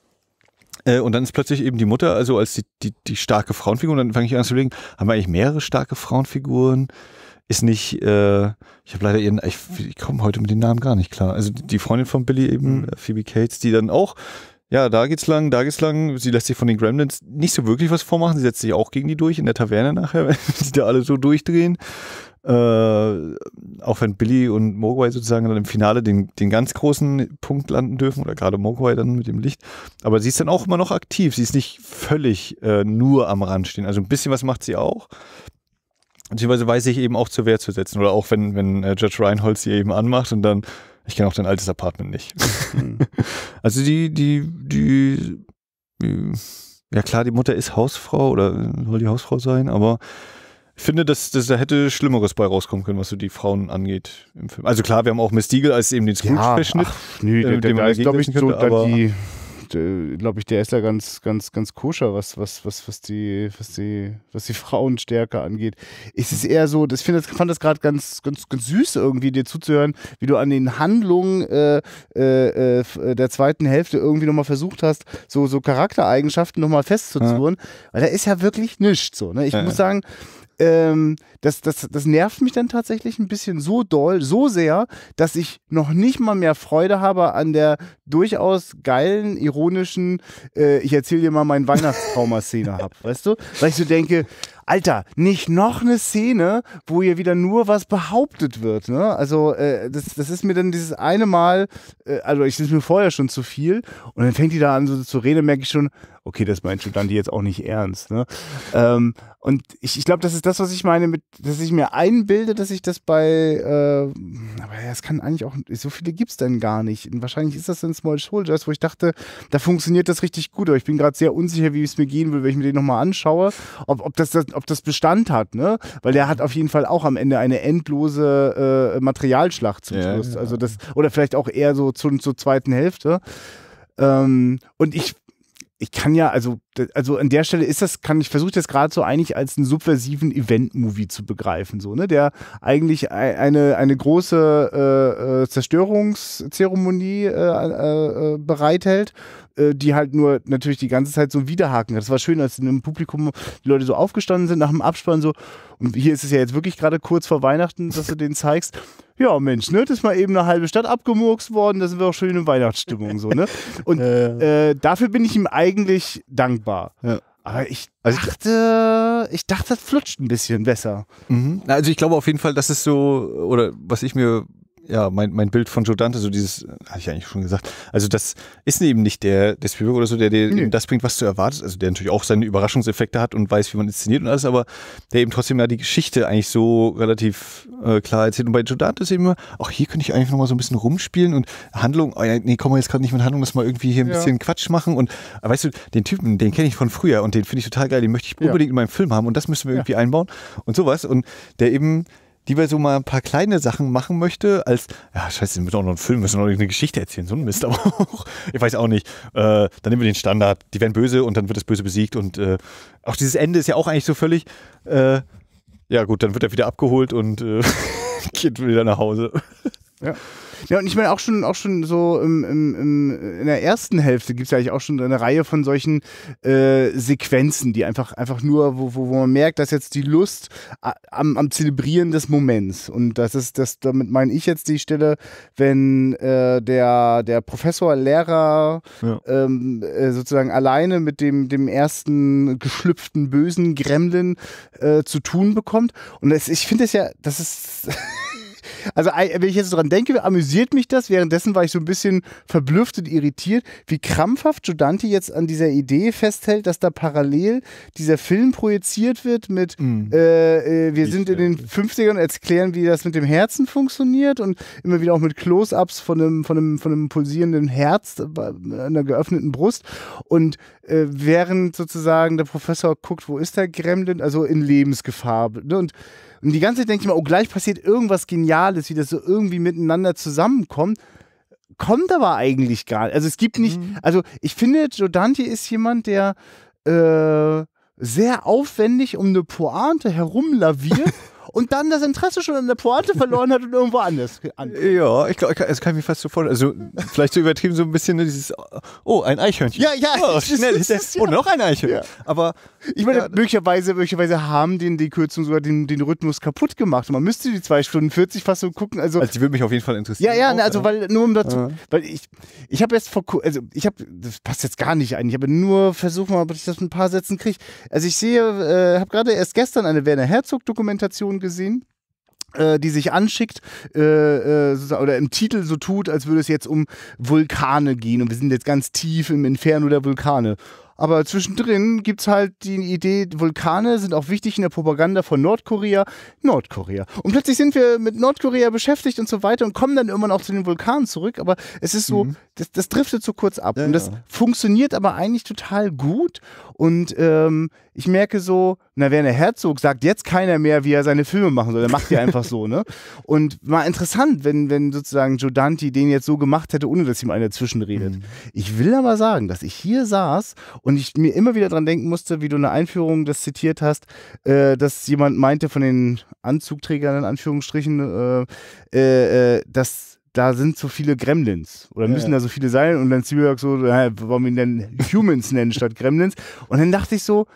Äh, und dann ist plötzlich eben die Mutter, also als die, die, die starke Frauenfigur, und dann fange ich an zu überlegen, haben wir eigentlich mehrere starke Frauenfiguren? Ist nicht, äh, ich habe leider ihren, ich, ich komme heute mit den Namen gar nicht klar. Also die Freundin von Billy eben, mhm. Äh, Phoebe Cates, die dann auch ja, da geht's lang, da geht's lang. Sie lässt sich von den Gremlins nicht so wirklich was vormachen. Sie setzt sich auch gegen die durch in der Taverne nachher, *laughs* wenn sie da alle so durchdrehen. Äh, auch wenn Billy und Mogwai sozusagen dann im Finale den, den ganz großen Punkt landen dürfen oder gerade Mogwai dann mit dem Licht. Aber sie ist dann auch immer noch aktiv. Sie ist nicht völlig äh, nur am Rand stehen. Also ein bisschen was macht sie auch. Beziehungsweise weiß ich eben auch zur Wehr zu setzen. Oder auch wenn, wenn äh, Judge Reinhold sie eben anmacht und dann, ich kenne auch dein altes Apartment nicht. Mhm. *laughs* also die, die, die, die, ja klar, die Mutter ist Hausfrau oder soll die Hausfrau sein, aber ich finde, dass, dass da hätte Schlimmeres bei rauskommen können, was so die Frauen angeht im Film. Also klar, wir haben auch Miss Deagle als eben den Scrooge-Verschnitt. Ja, nee, äh, der, der ist, glaube ich, könnte, so, die, glaube ich, der ist da ganz, ganz, ganz koscher, was, was, was, was die, was die, was die *laughs* Frauenstärke angeht. Es ist eher so, ich das, fand das gerade ganz, ganz, ganz süß irgendwie, dir zuzuhören, wie du an den Handlungen äh, äh, äh, äh der zweiten Hälfte irgendwie nochmal versucht hast, so, so Charaktereigenschaften nochmal festzuzurren. Ja. Weil da ist ja wirklich nichts so. Ne? Ich ja. muss sagen, ähm, das, das, das nervt mich dann tatsächlich ein bisschen so doll, so sehr, dass ich noch nicht mal mehr Freude habe an der durchaus geilen, ironischen, äh, ich erzähle dir mal meinen *laughs* Weihnachtstrauma-Szene hab, weißt du? Weil ich so denke, Alter, nicht noch eine Szene, wo hier wieder nur was behauptet wird. Ne? Also äh, das, das ist mir dann dieses eine Mal, äh, also ich ist mir vorher schon zu viel und dann fängt die da an so zu reden, merke ich schon, okay, das meinst du dann die jetzt auch nicht ernst. Ne? Ähm, und ich, ich glaube, das ist das, was ich meine, mit, dass ich mir einbilde, dass ich das bei, äh, aber es kann eigentlich auch, so viele gibt es dann gar nicht. Und wahrscheinlich ist das in Small Soldiers, wo ich dachte, da funktioniert das richtig gut. Aber ich bin gerade sehr unsicher, wie es mir gehen will, wenn ich mir den nochmal anschaue, ob, ob, das, ob das Bestand hat, ne? Weil der hat auf jeden Fall auch am Ende eine endlose äh, Materialschlacht zum ja, Schluss. Ja. Also das, oder vielleicht auch eher so zu, zur zweiten Hälfte. Ähm, und ich, ich kann ja, also also an der Stelle ist das, kann ich versuche das gerade so eigentlich als einen subversiven Event-Movie zu begreifen, so, ne, der eigentlich e, eine, eine große äh, äh Zerstörungszeremonie äh, äh, äh bereithält, äh, die halt nur natürlich die ganze Zeit so einen Widerhaken hat. Das war schön, als in einem Publikum die Leute so aufgestanden sind nach dem Abspann so, und hier ist es ja jetzt wirklich gerade kurz vor Weihnachten, dass du den zeigst ja, Mensch, ne, das ist mal eben eine halbe Stadt abgemurkst worden, da sind wir auch schön in Weihnachtsstimmung so, ne? Und *laughs* äh, dafür bin ich ihm eigentlich dankbar war. Ja. Aber also ich dachte, ich dachte, das flutscht ein bisschen besser. Mhm. Also ich glaube auf jeden Fall, dass es so, oder was ich mir ja, mein, mein Bild von Joe Dante, so dieses, äh, habe ich eigentlich schon gesagt, also das ist eben nicht der, der Spielberg oder so, der der nee. das bringt, was du erwartest, also der natürlich auch seine Überraschungseffekte hat und weiß, wie man inszeniert und alles, aber der eben trotzdem ja die Geschichte eigentlich so relativ äh, klar erzählt. Und bei Joe Dante ist eben immer, auch hier könnte ich eigentlich nochmal so ein bisschen rumspielen und Handlung, oh, nee, kommen wir jetzt gerade nicht mit Handlung, dass mal irgendwie hier ein ja. bisschen Quatsch machen und, weißt du, den Typen, den kenne ich von früher und den finde ich total geil, den möchte ich unbedingt ja. in meinem Film haben und das müssen wir irgendwie einbauen und sowas und der eben lieber so mal ein paar kleine Sachen machen möchte, als, ja, scheiße, wir müssen auch noch einen Film, müssen noch eine Geschichte erzählen, so ein Mist, *laughs* aber auch, ich weiß auch nicht. Äh, dann nehmen wir den Standard, die werden böse und dann wird das Böse besiegt und äh, auch dieses Ende ist ja auch eigentlich so völlig, äh, ja gut, dann wird er wieder abgeholt und äh, *laughs* geht wieder nach Hause. Ja. Ja, und ich meine auch schon, auch schon so im, im, im, in der ersten Hälfte gibt es ja eigentlich auch schon eine Reihe von solchen äh, Sequenzen, die einfach, einfach nur, wo, wo, wo man merkt, dass jetzt die Lust am, am Zelebrieren des Moments und das ist, das, damit meine ich jetzt die Stelle, wenn äh, der, der Professor, Lehrer ja. ähm, äh, sozusagen alleine mit dem, dem ersten geschlüpften bösen Gremlin äh, zu tun bekommt. Und das, ich finde es ja, das ist. *laughs* also wenn ich jetzt dran denke, amüsiert mich das. Währenddessen war ich so ein bisschen verblüfft und irritiert, wie krampfhaft Giudanti jetzt an dieser Idee festhält, dass da parallel dieser Film projiziert wird mit mhm. äh, äh wir ich sind in den 50ern, erklären, wie das mit dem Herzen funktioniert und immer wieder auch mit Close-Ups von einem, von, einem, von einem pulsierenden Herz äh, einer geöffneten Brust. Und äh, während sozusagen der Professor guckt, wo ist der Gremlin, also in Lebensgefahr. Ne? Und und die ganze Zeit denke ich mir, oh, gleich passiert irgendwas Geniales, wie das so irgendwie miteinander zusammenkommt. Kommt aber eigentlich gar nicht. Also es gibt nicht, mhm. also ich finde, Joe Dante ist jemand, der äh, sehr aufwendig um eine Pointe herumlaviert *laughs* und dann das Interesse schon an der Pointe verloren hat und irgendwo anders ankommt. Ja, ich glaube, das also kann ich mir fast so vorstellen. Also vielleicht so übertrieben so ein bisschen ne, dieses, oh, ein Eichhörnchen. Ja, ja. Oh, *laughs* schnell, ist das, ja. oh noch ein Eichhörnchen. Ja. Aber ich meine, ja, möglicherweise, möglicherweise haben den, die Kürzung sogar den, den Rhythmus kaputt gemacht. man müsste die 2 Stunden 40 fast so gucken. Also, also die würde mich auf jeden Fall interessieren. Ja, ja, auch, also weil nur um dazu, weil ich, ich habe jetzt vor, kurzem, also ich habe, das passt jetzt gar nicht ein, ich habe nur versucht mal, ob ich das mit ein paar Sätzen kriege. Also ich sehe, äh, habe gerade erst gestern eine Werner Herzog-Dokumentation gesehen gesehen äh, die sich anschickt äh, äh, oder im Titel so tut, als würde es jetzt um Vulkane gehen und wir sind jetzt ganz tief im Inferno der Vulkane. Aber zwischendrin gibt es halt die Idee, Vulkane sind auch wichtig in der Propaganda von Nordkorea. Nordkorea. Und plötzlich sind wir mit Nordkorea beschäftigt und so weiter und kommen dann irgendwann auch zu den Vulkanen zurück. Aber es ist so, mhm. das, das driftet so kurz ab. Ja, und das ja. funktioniert aber eigentlich total gut. Und ähm, ich merke so, na, Werner Herzog sagt jetzt keiner mehr, wie er seine Filme machen soll. Der macht die *laughs* einfach so, ne? Und war interessant, wenn, wenn sozusagen Joe Dante den jetzt so gemacht hätte, ohne dass ihm einer zwischenredet. Mhm. Ich will aber sagen, dass ich hier saß und ich mir immer wieder dran denken musste, wie du in der Einführung das zitiert hast, äh, dass jemand meinte von den Anzugträgern in Anführungsstrichen, äh, äh, äh dass da sind so viele Gremlins oder müssen ja. da so viele sein und dann Spielberg so, naja, warum ihn denn Humans nennen statt Gremlins? Und dann dachte ich so,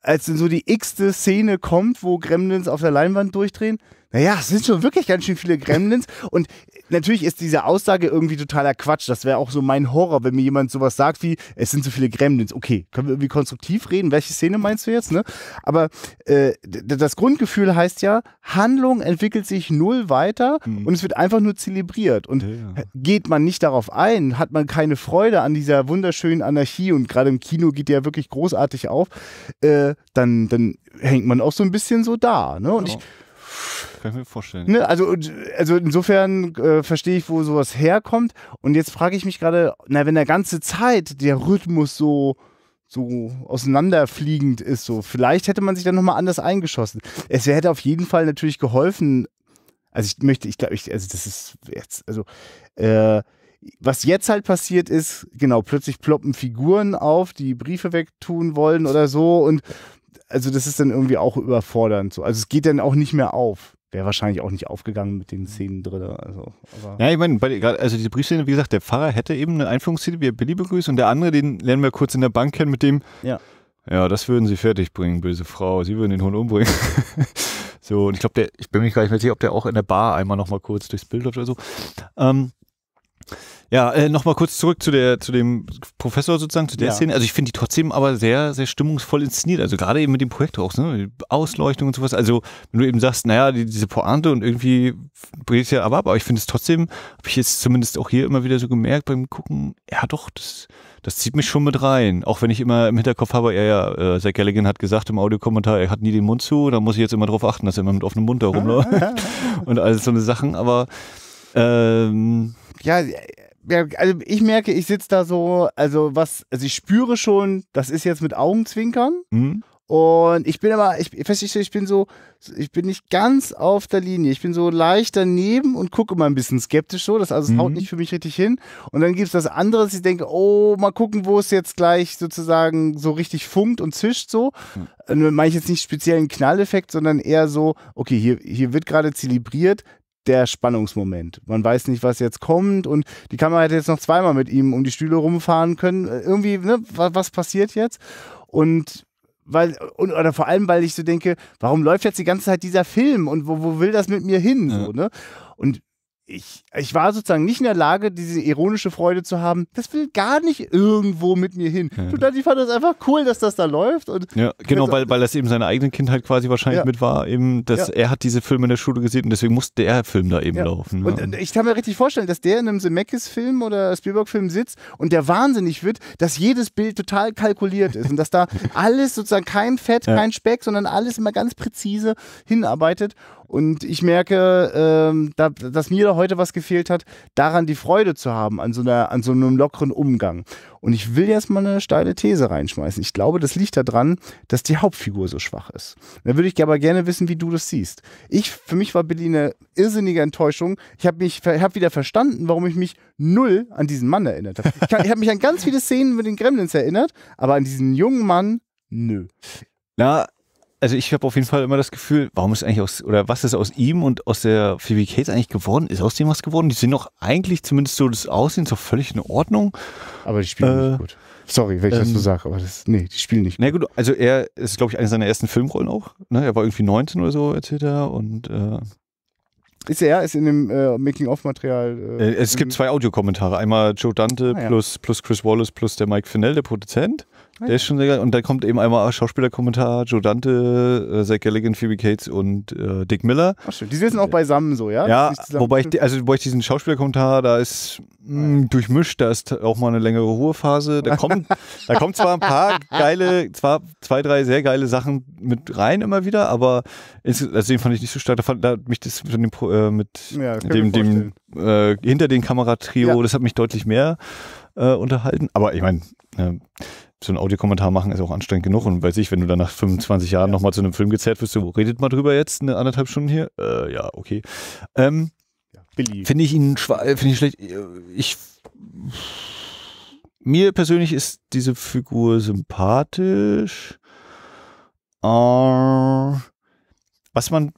als dann so die x-te Szene kommt, wo Gremlins auf der Leinwand durchdrehen, naja, es sind schon wirklich ganz schön viele Gremlins und natürlich ist diese Aussage irgendwie totaler Quatsch. Das wäre auch so mein Horror, wenn mir jemand sowas sagt wie, es sind so viele Gremlins. Okay, können wir irgendwie konstruktiv reden? Welche Szene meinst du jetzt? Ne? Aber äh, das Grundgefühl heißt ja, Handlung entwickelt sich null weiter mhm. und es wird einfach nur zelebriert. Und ja, geht man nicht darauf ein, hat man keine Freude an dieser wunderschönen Anarchie und gerade im Kino geht die ja wirklich großartig auf, äh, dann, dann hängt man auch so ein bisschen so da. Ne? Und ja. ich kann ich mir vorstellen. Ne, also, also insofern äh, verstehe ich, wo sowas herkommt. Und jetzt frage ich mich gerade, na, wenn der ganze Zeit der Rhythmus so so auseinanderfliegend ist, so vielleicht hätte man sich dann nochmal anders eingeschossen. Es hätte auf jeden Fall natürlich geholfen. Also ich möchte, ich glaube, ich, also das ist jetzt, also äh, was jetzt halt passiert ist, genau, plötzlich ploppen Figuren auf, die Briefe wegtun wollen oder so und also das ist dann irgendwie auch überfordernd so. Also es geht dann auch nicht mehr auf wäre wahrscheinlich auch nicht aufgegangen mit den mhm. Szenen drin. Also, ja, ich meine, also diese Briefszene, wie gesagt, der Pfarrer hätte eben eine Einführungsszene, wie er Billy begrüßt, und der andere, den lernen wir kurz in der Bank kennen, mit dem, ja, ja das würden sie fertig bringen, böse Frau, sie würden den Hund umbringen. *laughs* so, und ich glaube, ich bin mir gar nicht mehr sicher, ob der auch in der Bar einmal nochmal kurz durchs Bild läuft oder so. Ähm, ja, äh, nochmal kurz zurück zu der, zu dem Professor sozusagen, zu der ja. Szene. Also ich finde die trotzdem aber sehr, sehr stimmungsvoll inszeniert. Also gerade eben mit dem Projekt auch, ne? Ausleuchtung und sowas. Also wenn du eben sagst, naja, die, diese Pointe und irgendwie es ja aber ab, aber ich finde es trotzdem, habe ich jetzt zumindest auch hier immer wieder so gemerkt beim Gucken, ja doch, das, das zieht mich schon mit rein. Auch wenn ich immer im Hinterkopf habe, ja, ja, äh, Zach Gallagher hat gesagt im Audiokommentar, er hat nie den Mund zu, da muss ich jetzt immer drauf achten, dass er immer mit offenem Mund da rumläuft. *laughs* und all so eine Sachen, aber ähm, ja, äh, ja, also ich merke, ich sitze da so, also was, also ich spüre schon, das ist jetzt mit Augenzwinkern. Mhm. Und ich bin aber, ich feststelle, ich bin so, ich bin nicht ganz auf der Linie. Ich bin so leicht daneben und gucke immer ein bisschen skeptisch so. Das also mhm. haut nicht für mich richtig hin. Und dann gibt es das andere, dass ich denke, oh, mal gucken, wo es jetzt gleich sozusagen so richtig funkt und zischt so. Mhm. Dann äh, meine ich jetzt nicht speziellen Knalleffekt, sondern eher so, okay, hier, hier wird gerade zelebriert, der Spannungsmoment. Man weiß nicht, was jetzt kommt und die Kamera hätte jetzt noch zweimal mit ihm um die Stühle rumfahren können. Äh, irgendwie, ne, was passiert jetzt? Und weil und, oder vor allem, weil ich so denke, warum läuft jetzt die ganze Zeit dieser Film und wo, wo will das mit mir hin? Ja. So, ne? Und ich, ich war sozusagen nicht in der Lage, diese ironische Freude zu haben. Das will gar nicht irgendwo mit mir hin. Ja. Total, ich fand das einfach cool, dass das da läuft. Und ja, genau, also weil, weil das eben seine eigene Kindheit quasi wahrscheinlich ja. mit war, eben, dass ja. er hat diese Filme in der Schule gesehen und deswegen musste der Film da eben laufen. Ne? Und, und äh, ich kann mir richtig vorstellen, dass der in einem Zemeckis-Film oder Spielberg-Film sitzt und der wahnsinnig wird, dass jedes Bild total kalkuliert ist und dass da *laughs* alles sozusagen kein Fett, kein Speck, sondern alles immer ganz präzise hinarbeitet. Und ich merke, äh, da, dass mir da heute was gefehlt hat, daran die Freude zu haben, an so, einer, an so einem lockeren Umgang. Und ich will jetzt mal eine steile These reinschmeißen. Ich glaube, das liegt daran, dass die Hauptfigur so schwach ist. Da würde ich aber gerne wissen, wie du das siehst. Ich, für mich war Billy eine irrsinnige Enttäuschung. Ich habe mich, wieder verstanden, warum ich mich null an diesen Mann erinnert habe. Ich, ich habe mich an ganz viele Szenen mit den Gremlins erinnert, aber an diesen jungen Mann, nö. Na, also ich habe auf jeden Fall immer das Gefühl, warum ist eigentlich aus, oder was ist aus ihm und aus der Phoebe Cates eigentlich geworden? Ist aus dem was geworden? Die sind doch eigentlich, zumindest so das Aussehen, so völlig in Ordnung. Aber die spielen äh, nicht gut. Sorry, wenn ich ähm, das so ähm, sage, aber das, nee, die spielen nicht. gut. Na gut, also er ist, glaube ich, eine seiner ersten Filmrollen auch. Ne? Er war irgendwie 19 oder so, erzählt er. Und äh, ist er, ist in dem äh, Making-of-Material. Äh, äh es gibt zwei Audiokommentare. Einmal Joe Dante ah, ja. plus, Chris Wallace plus der Mike Finnell, der Produzent. Der ist schon sehr geil. Und da kommt eben einmal Schauspielerkommentar, Joe Dante, äh, Zach Galligan, Phoebe Cates und äh, Dick Miller. Ach schön. Die sitzen auch beisammen so, ja? Ja, wobei ich, also, wobei ich diesen Schauspielerkommentar, da ist mh, hm, durchmischt, da ist auch mal eine längere Ruhephase. Da kommen, *laughs* da kommen zwar ein paar geile, zwar zwei, drei sehr geile Sachen mit rein immer wieder, aber also den fand ich nicht so stark. Da fand da mich das mit dem, äh, mit ja, dem, dem äh, hinter den Kameratrio, ja. das hat mich deutlich mehr äh, unterhalten. Aber ich meine, so ein Audiokommentar machen ist auch anstrengend genug. Und weiß ich, wenn du dann nach 25 Jahren nochmal zu einem Film gezählt wirst, so redet mal drüber jetzt, eine anderthalb Stunden hier. Äh, ja, okay. Ähm, Finde ich ihn äh, finde ich schlecht. Äh, ich. Mir persönlich ist diese Figur sympathisch. Uh, was man,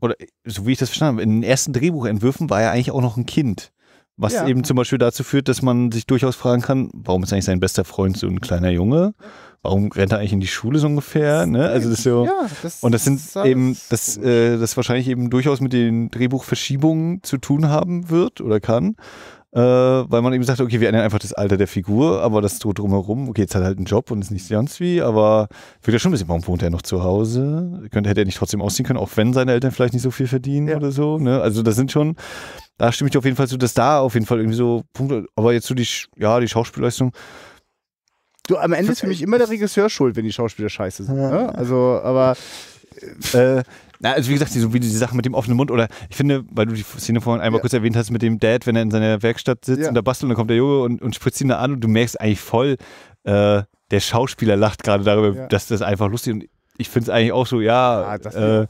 oder so wie ich das verstanden habe, in den ersten Drehbuchentwürfen war er eigentlich auch noch ein Kind. Was ja. eben zum Beispiel dazu führt, dass man sich durchaus fragen kann, warum ist eigentlich sein bester Freund so ein kleiner Junge? Warum rennt er eigentlich in die Schule so ungefähr? Ne? Also das ist so. Ja, das und das sind eben, das, äh, das wahrscheinlich eben durchaus mit den Drehbuchverschiebungen zu tun haben wird oder kann äh, weil man eben sagt, okay, wir ändern einfach das Alter der Figur, aber das tut drumherum, okay, jetzt hat er halt einen Job und ist nicht sonst wie, aber wird er schon ein bisschen, warum wohnt er noch zu Hause? Könnte, hätte er nicht trotzdem ausziehen können, auch wenn seine Eltern vielleicht nicht so viel verdienen ja. oder so, ne? Also das sind schon, da stimme ich dir auf jeden Fall zu, dass da auf jeden Fall irgendwie so Punkte, aber jetzt so die, ja, die Schauspielleistung, Du, am Ende ist für mich immer der Regisseur schuld, wenn die Schauspieler scheiße sind. Ne? Also, aber. Äh, na, also wie gesagt, so wie die Sache mit dem offenen Mund oder ich finde, weil du die Szene vorhin einmal ja. kurz erwähnt hast mit dem Dad, wenn er in seiner Werkstatt sitzt ja. und da bastelt und dann kommt der Junge und, und spritzt ihn da an und du merkst eigentlich voll, äh, der Schauspieler lacht gerade darüber, ja. dass das einfach lustig und ich finde es eigentlich auch so, ja. Ah, das Äh,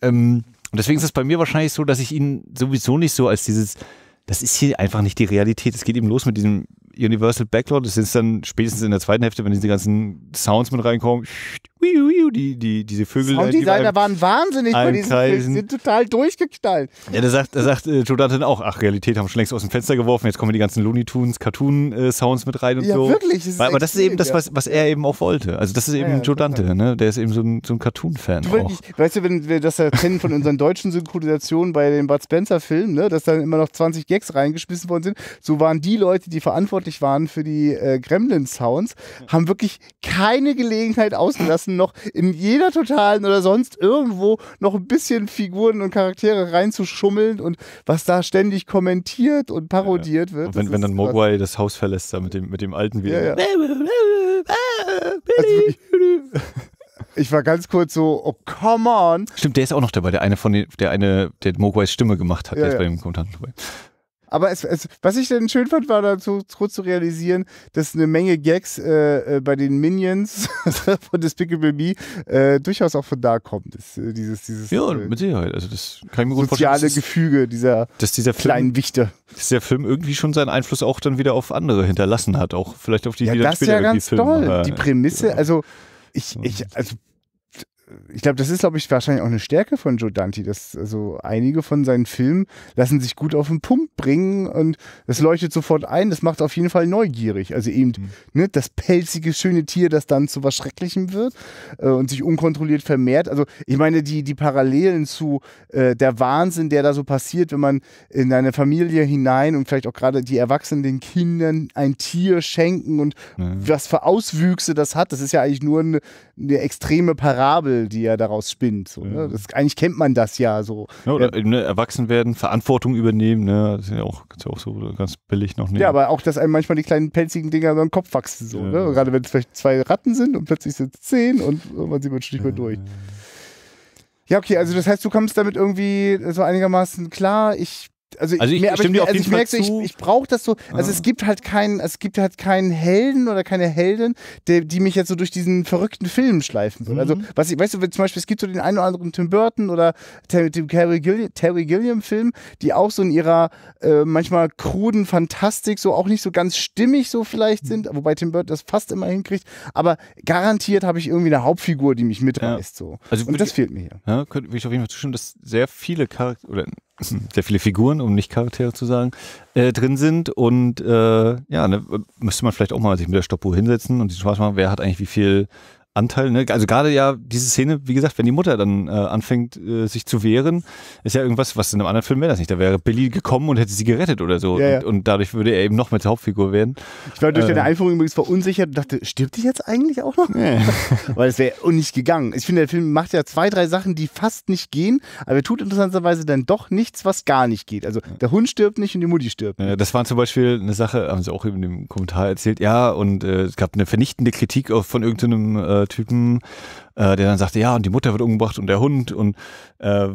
ähm, und deswegen ist es bei mir wahrscheinlich so, dass ich ihn sowieso nicht so als dieses das ist hier einfach nicht die Realität. Es geht eben los mit diesem Universal Backlot. Das ist dann spätestens in der zweiten Hälfte, wenn diese ganzen Sounds mit reinkommen. Die, die, diese Vögel. Sounddesigner die waren wahnsinnig bei diesem Film, sind total durchgeknallt. Ja, da sagt, da sagt äh, Joe Danton auch, ach, Realität haben wir schon längst aus dem Fenster geworfen, jetzt kommen die ganzen Looney Tunes, Cartoon-Sounds äh, mit rein und ja, so. Ja, wirklich. Das aber, aber das ist eben das, was, was er eben auch wollte. Also das ist eben ja, ja, Joe Dante, ne? der ist eben so ein, so ein Cartoon-Fan weißt du, wenn wir das kennen von unseren deutschen Synchronisationen bei den Bud Spencer-Filmen, ne? dass dann immer noch 20 Gags reingeschmissen worden sind, so waren die Leute, die verantwortlich verantwortlich waren für die äh, Gremlin-Sounds, haben wirklich keine Gelegenheit ausgelassen, noch in jeder totalen oder sonst irgendwo noch ein bisschen Figuren und Charaktere reinzuschummeln und was da ständig kommentiert und parodiert ja, wird. Und wenn, wenn dann Mogwai das Haus verlässt, da mit dem, mit dem Alten wieder. Ja, also ich war ganz kurz so, oh come on. Stimmt, der ist auch noch dabei, der eine von den, der eine, der Mogwais Stimme gemacht hat, ja, der ist bei dem Kommentar dabei. Aber es, es, was ich dann schön fand, war dazu kurz zu realisieren, dass eine Menge Gags äh, äh bei den Minions *laughs* von Despicable Me äh, durchaus auch von da kommt. Das, äh, dieses, dieses, ja, äh, mit Sicherheit. Also das kann ich mir soziale vorstellen, Gefüge dieser, dass dieser Film, kleinen Wichte. Dass der Film irgendwie schon seinen Einfluss auch dann wieder auf andere hinterlassen hat. Auch vielleicht auf die, ja, die das dann später ja ganz toll. Die Prämisse, also ich, ich, also ich glaube, das ist, glaube ich, wahrscheinlich auch eine Stärke von Joe Dante, dass also einige von seinen Filmen lassen sich gut auf den Punkt bringen und das leuchtet sofort ein. Das macht auf jeden Fall neugierig. Also eben mhm. ne, das pelzige, schöne Tier, das dann zu was Schrecklichem wird äh, und sich unkontrolliert vermehrt. Also ich meine, die, die Parallelen zu äh, der Wahnsinn, der da so passiert, wenn man in eine Familie hinein und vielleicht auch gerade die Erwachsenen den Kindern ein Tier schenken und ja. was für Auswüchse das hat. Das ist ja eigentlich nur eine, eine extreme Parabel die er daraus spinnt. So, ne? das, eigentlich kennt man das ja so. Ja, oder ja. Äh, ne, erwachsen werden, Verantwortung übernehmen, ne? das ist ja auch, ist ja auch so äh, ganz billig noch nicht. Ja, aber auch, dass einem manchmal die kleinen pelzigen Dinger über den Kopf wachsen. So, ne? Gerade wenn es vielleicht zwei Ratten sind und plötzlich sind es zehn und man sieht man schon nicht mehr äh. durch. Ja, okay, also das heißt, du kommst damit irgendwie so einigermaßen klar. Ich also, also ich, mir, also ich, ich, also ich merke, ich, ich brauche das so. Also ah. es gibt halt keinen, es gibt halt keinen Helden oder keine Heldin, die, die mich jetzt so durch diesen verrückten Film schleifen würden. Also mhm. Also was ich, weißt du, zum Beispiel, es gibt so den einen oder anderen Tim Burton oder Terry, Terry, Gilliam, Terry Gilliam Film, die auch so in ihrer äh, manchmal kruden Fantastik so auch nicht so ganz stimmig so vielleicht mhm. sind, wobei Tim Burton das fast immer hinkriegt. Aber garantiert habe ich irgendwie eine Hauptfigur, die mich mitreißt ja. so. Also Und das fehlt mir hier. Ja, könnte ich auf jeden Fall zustimmen, dass sehr viele Charaktere sehr *laughs* viele Figuren, um nicht Charaktere zu sagen, äh, drin sind. Und äh, ja, ne, müsste man vielleicht auch mal sich mit der Stoppuhr hinsetzen und sich Spaß machen, wer hat eigentlich wie viel Anteil. Ne? Also gerade ja diese Szene, wie gesagt, wenn die Mutter dann äh, anfängt, äh, sich zu wehren, ist ja irgendwas, was in einem anderen Film wäre das nicht. Da wäre Billy gekommen und hätte sie gerettet oder so. Ja, ja. Und, und, dadurch würde er eben noch mehr zur Hauptfigur werden. Ich war durch äh, deine ähm. Einführung übrigens verunsichert und dachte, stirbt die jetzt eigentlich auch noch? Nee. *laughs* Weil es wäre nicht gegangen. Ich finde, der Film macht ja zwei, drei Sachen, die fast nicht gehen, aber er tut interessanterweise dann doch nichts, was gar nicht geht. Also der Hund stirbt nicht und die Mutti stirbt. Ja, das war zum Beispiel eine Sache, haben sie auch eben in dem Kommentar erzählt, ja, und äh, es gab eine vernichtende Kritik von irgendeinem äh, Typen, äh, der dann sagte, ja, und die Mutter wird umgebracht und der Hund. Und äh,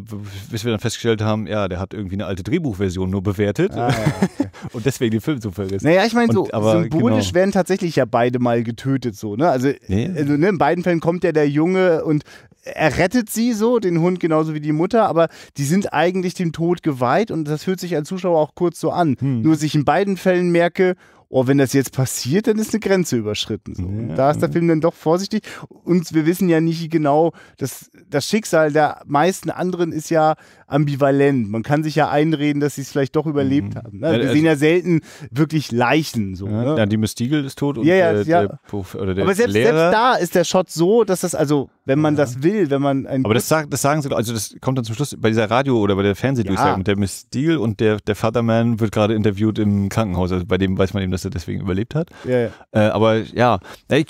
bis wir dann festgestellt haben, ja, der hat irgendwie eine alte Drehbuchversion nur bewertet ah, okay. *laughs* und deswegen den Film zu vergessen. Naja, ich meine, so aber, symbolisch genau. werden tatsächlich ja beide mal getötet so. Ne? Also, ja. also ne, in beiden Fällen kommt ja der Junge und er rettet sie so, den Hund genauso wie die Mutter, aber die sind eigentlich dem Tod geweiht und das fühlt sich als Zuschauer auch kurz so an. Hm. Nur, dass ich in beiden Fällen merke, oh, wenn das jetzt passiert, dann ist eine Grenze überschritten. So. Ja, da ist der ja. Film dann doch vorsichtig. Und wir wissen ja nicht genau, dass das Schicksal der meisten anderen ist ja ambivalent. Man kann sich ja einreden, dass sie es vielleicht doch überlebt mhm. haben. Ne? Ja, wir also sehen ja selten wirklich Leichen. So, ne? die Mystigel ist tot und ja, ja, äh, der, der, der, oder der Aber selbst, Lehrer. selbst da ist der Shot so, dass das also wenn man ja. das will, wenn man ein. Aber das, sagt, das sagen sie, also das kommt dann zum Schluss bei dieser Radio- oder bei der Fernsehdurchsage ja. mit der Miss Steele und der, der Fatherman wird gerade interviewt im Krankenhaus. Also bei dem weiß man eben, dass er deswegen überlebt hat. Ja, ja. Äh, aber ja,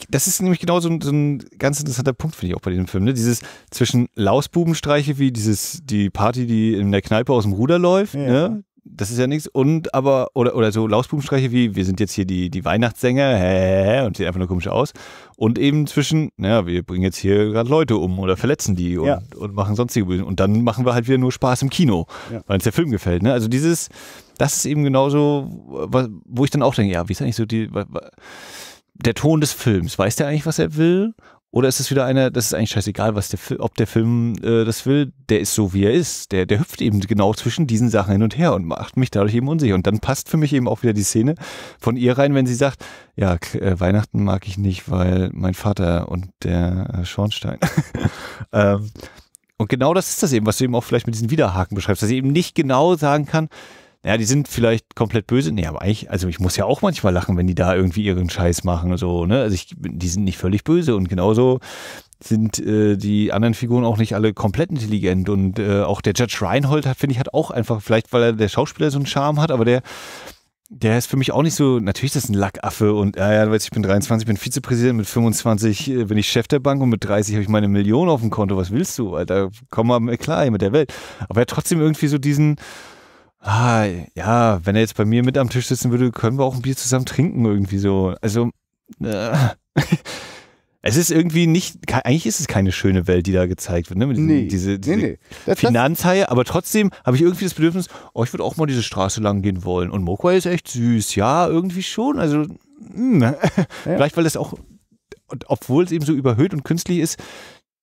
das ist nämlich genau so ein, so ein ganz interessanter Punkt, finde ich auch bei diesem Film. Ne? Dieses zwischen Lausbubenstreiche, wie dieses, die Party, die in der Kneipe aus dem Ruder läuft, ne? das ist ja nichts. Und aber, oder, oder so Lausbubenstreiche wie, wir sind jetzt hier die, die Weihnachtssänger, hä, und sehen einfach nur komisch aus. Und eben zwischen, naja, wir bringen jetzt hier gerade Leute um oder verletzen die und, ja. und machen sonstige Bösen. Und dann machen wir halt wieder nur Spaß im Kino, ja. weil uns der Film gefällt. Ne? Also dieses, das ist eben genauso, wo ich dann auch denke, ja, wie ist eigentlich so die, der Ton des Films? Weiß der eigentlich, was er will? Oder ist es wieder einer, das ist eigentlich scheißegal, was der, ob der Film äh, das will, der ist so, wie er ist. Der, der hüpft eben genau zwischen diesen Sachen hin und her und macht mich dadurch eben unsicher. Und dann passt für mich eben auch wieder die Szene von ihr rein, wenn sie sagt, ja, äh, Weihnachten mag ich nicht, weil mein Vater und der äh, Schornstein. *laughs* ähm, und genau das ist das eben, was du eben auch vielleicht mit diesen Widerhaken beschreibst, dass sie eben nicht genau sagen kann, naja, die sind vielleicht komplett böse. Nee, aber eigentlich, also ich muss ja auch manchmal lachen, wenn die da irgendwie ihren Scheiß machen. So, ne? Also ich, die sind nicht völlig böse und genauso sind äh, die anderen Figuren auch nicht alle komplett intelligent. Und äh, auch der Judge Reinhold hat, finde ich, hat auch einfach, vielleicht weil er der Schauspieler so einen Charme hat, aber der, der ist für mich auch nicht so, natürlich ist das ein Lackaffe und ja, ja, weiß ich bin 23, bin Vizepräsident, mit 25 äh, bin ich Chef der Bank und mit 30 habe ich meine Millionen auf dem Konto. Was willst du? Alter, komm mal klar hier mit der Welt. Aber er hat trotzdem irgendwie so diesen, ah, ja, wenn er jetzt bei mir mit am Tisch sitzen würde, können wir auch ein Bier zusammen trinken irgendwie so. Also, äh, *laughs* es ist irgendwie nicht, eigentlich ist es keine schöne Welt, die da gezeigt wird, ne? Mit diesen, nee, diese, diese nee, nee. Finanzhaie, aber trotzdem habe ich irgendwie das Bedürfnis, oh, ich würde auch mal diese Straße lang gehen wollen. Und Mokwai ist echt süß, ja, irgendwie schon. Also, mh. Hm, *laughs* ja. vielleicht weil das auch, obwohl es eben so überhöht und künstlich ist,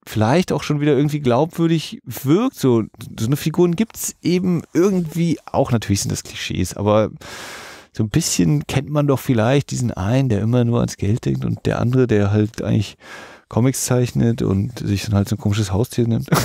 vielleicht auch schon wieder irgendwie glaubwürdig wirkt. So, so eine Figuren gibt es eben irgendwie auch, natürlich sind das Klischees, aber so ein bisschen kennt man doch vielleicht diesen einen, der immer nur ans Geld denkt und der andere, der halt eigentlich Comics zeichnet und sich dann halt so ein komisches Haustier nimmt. *laughs*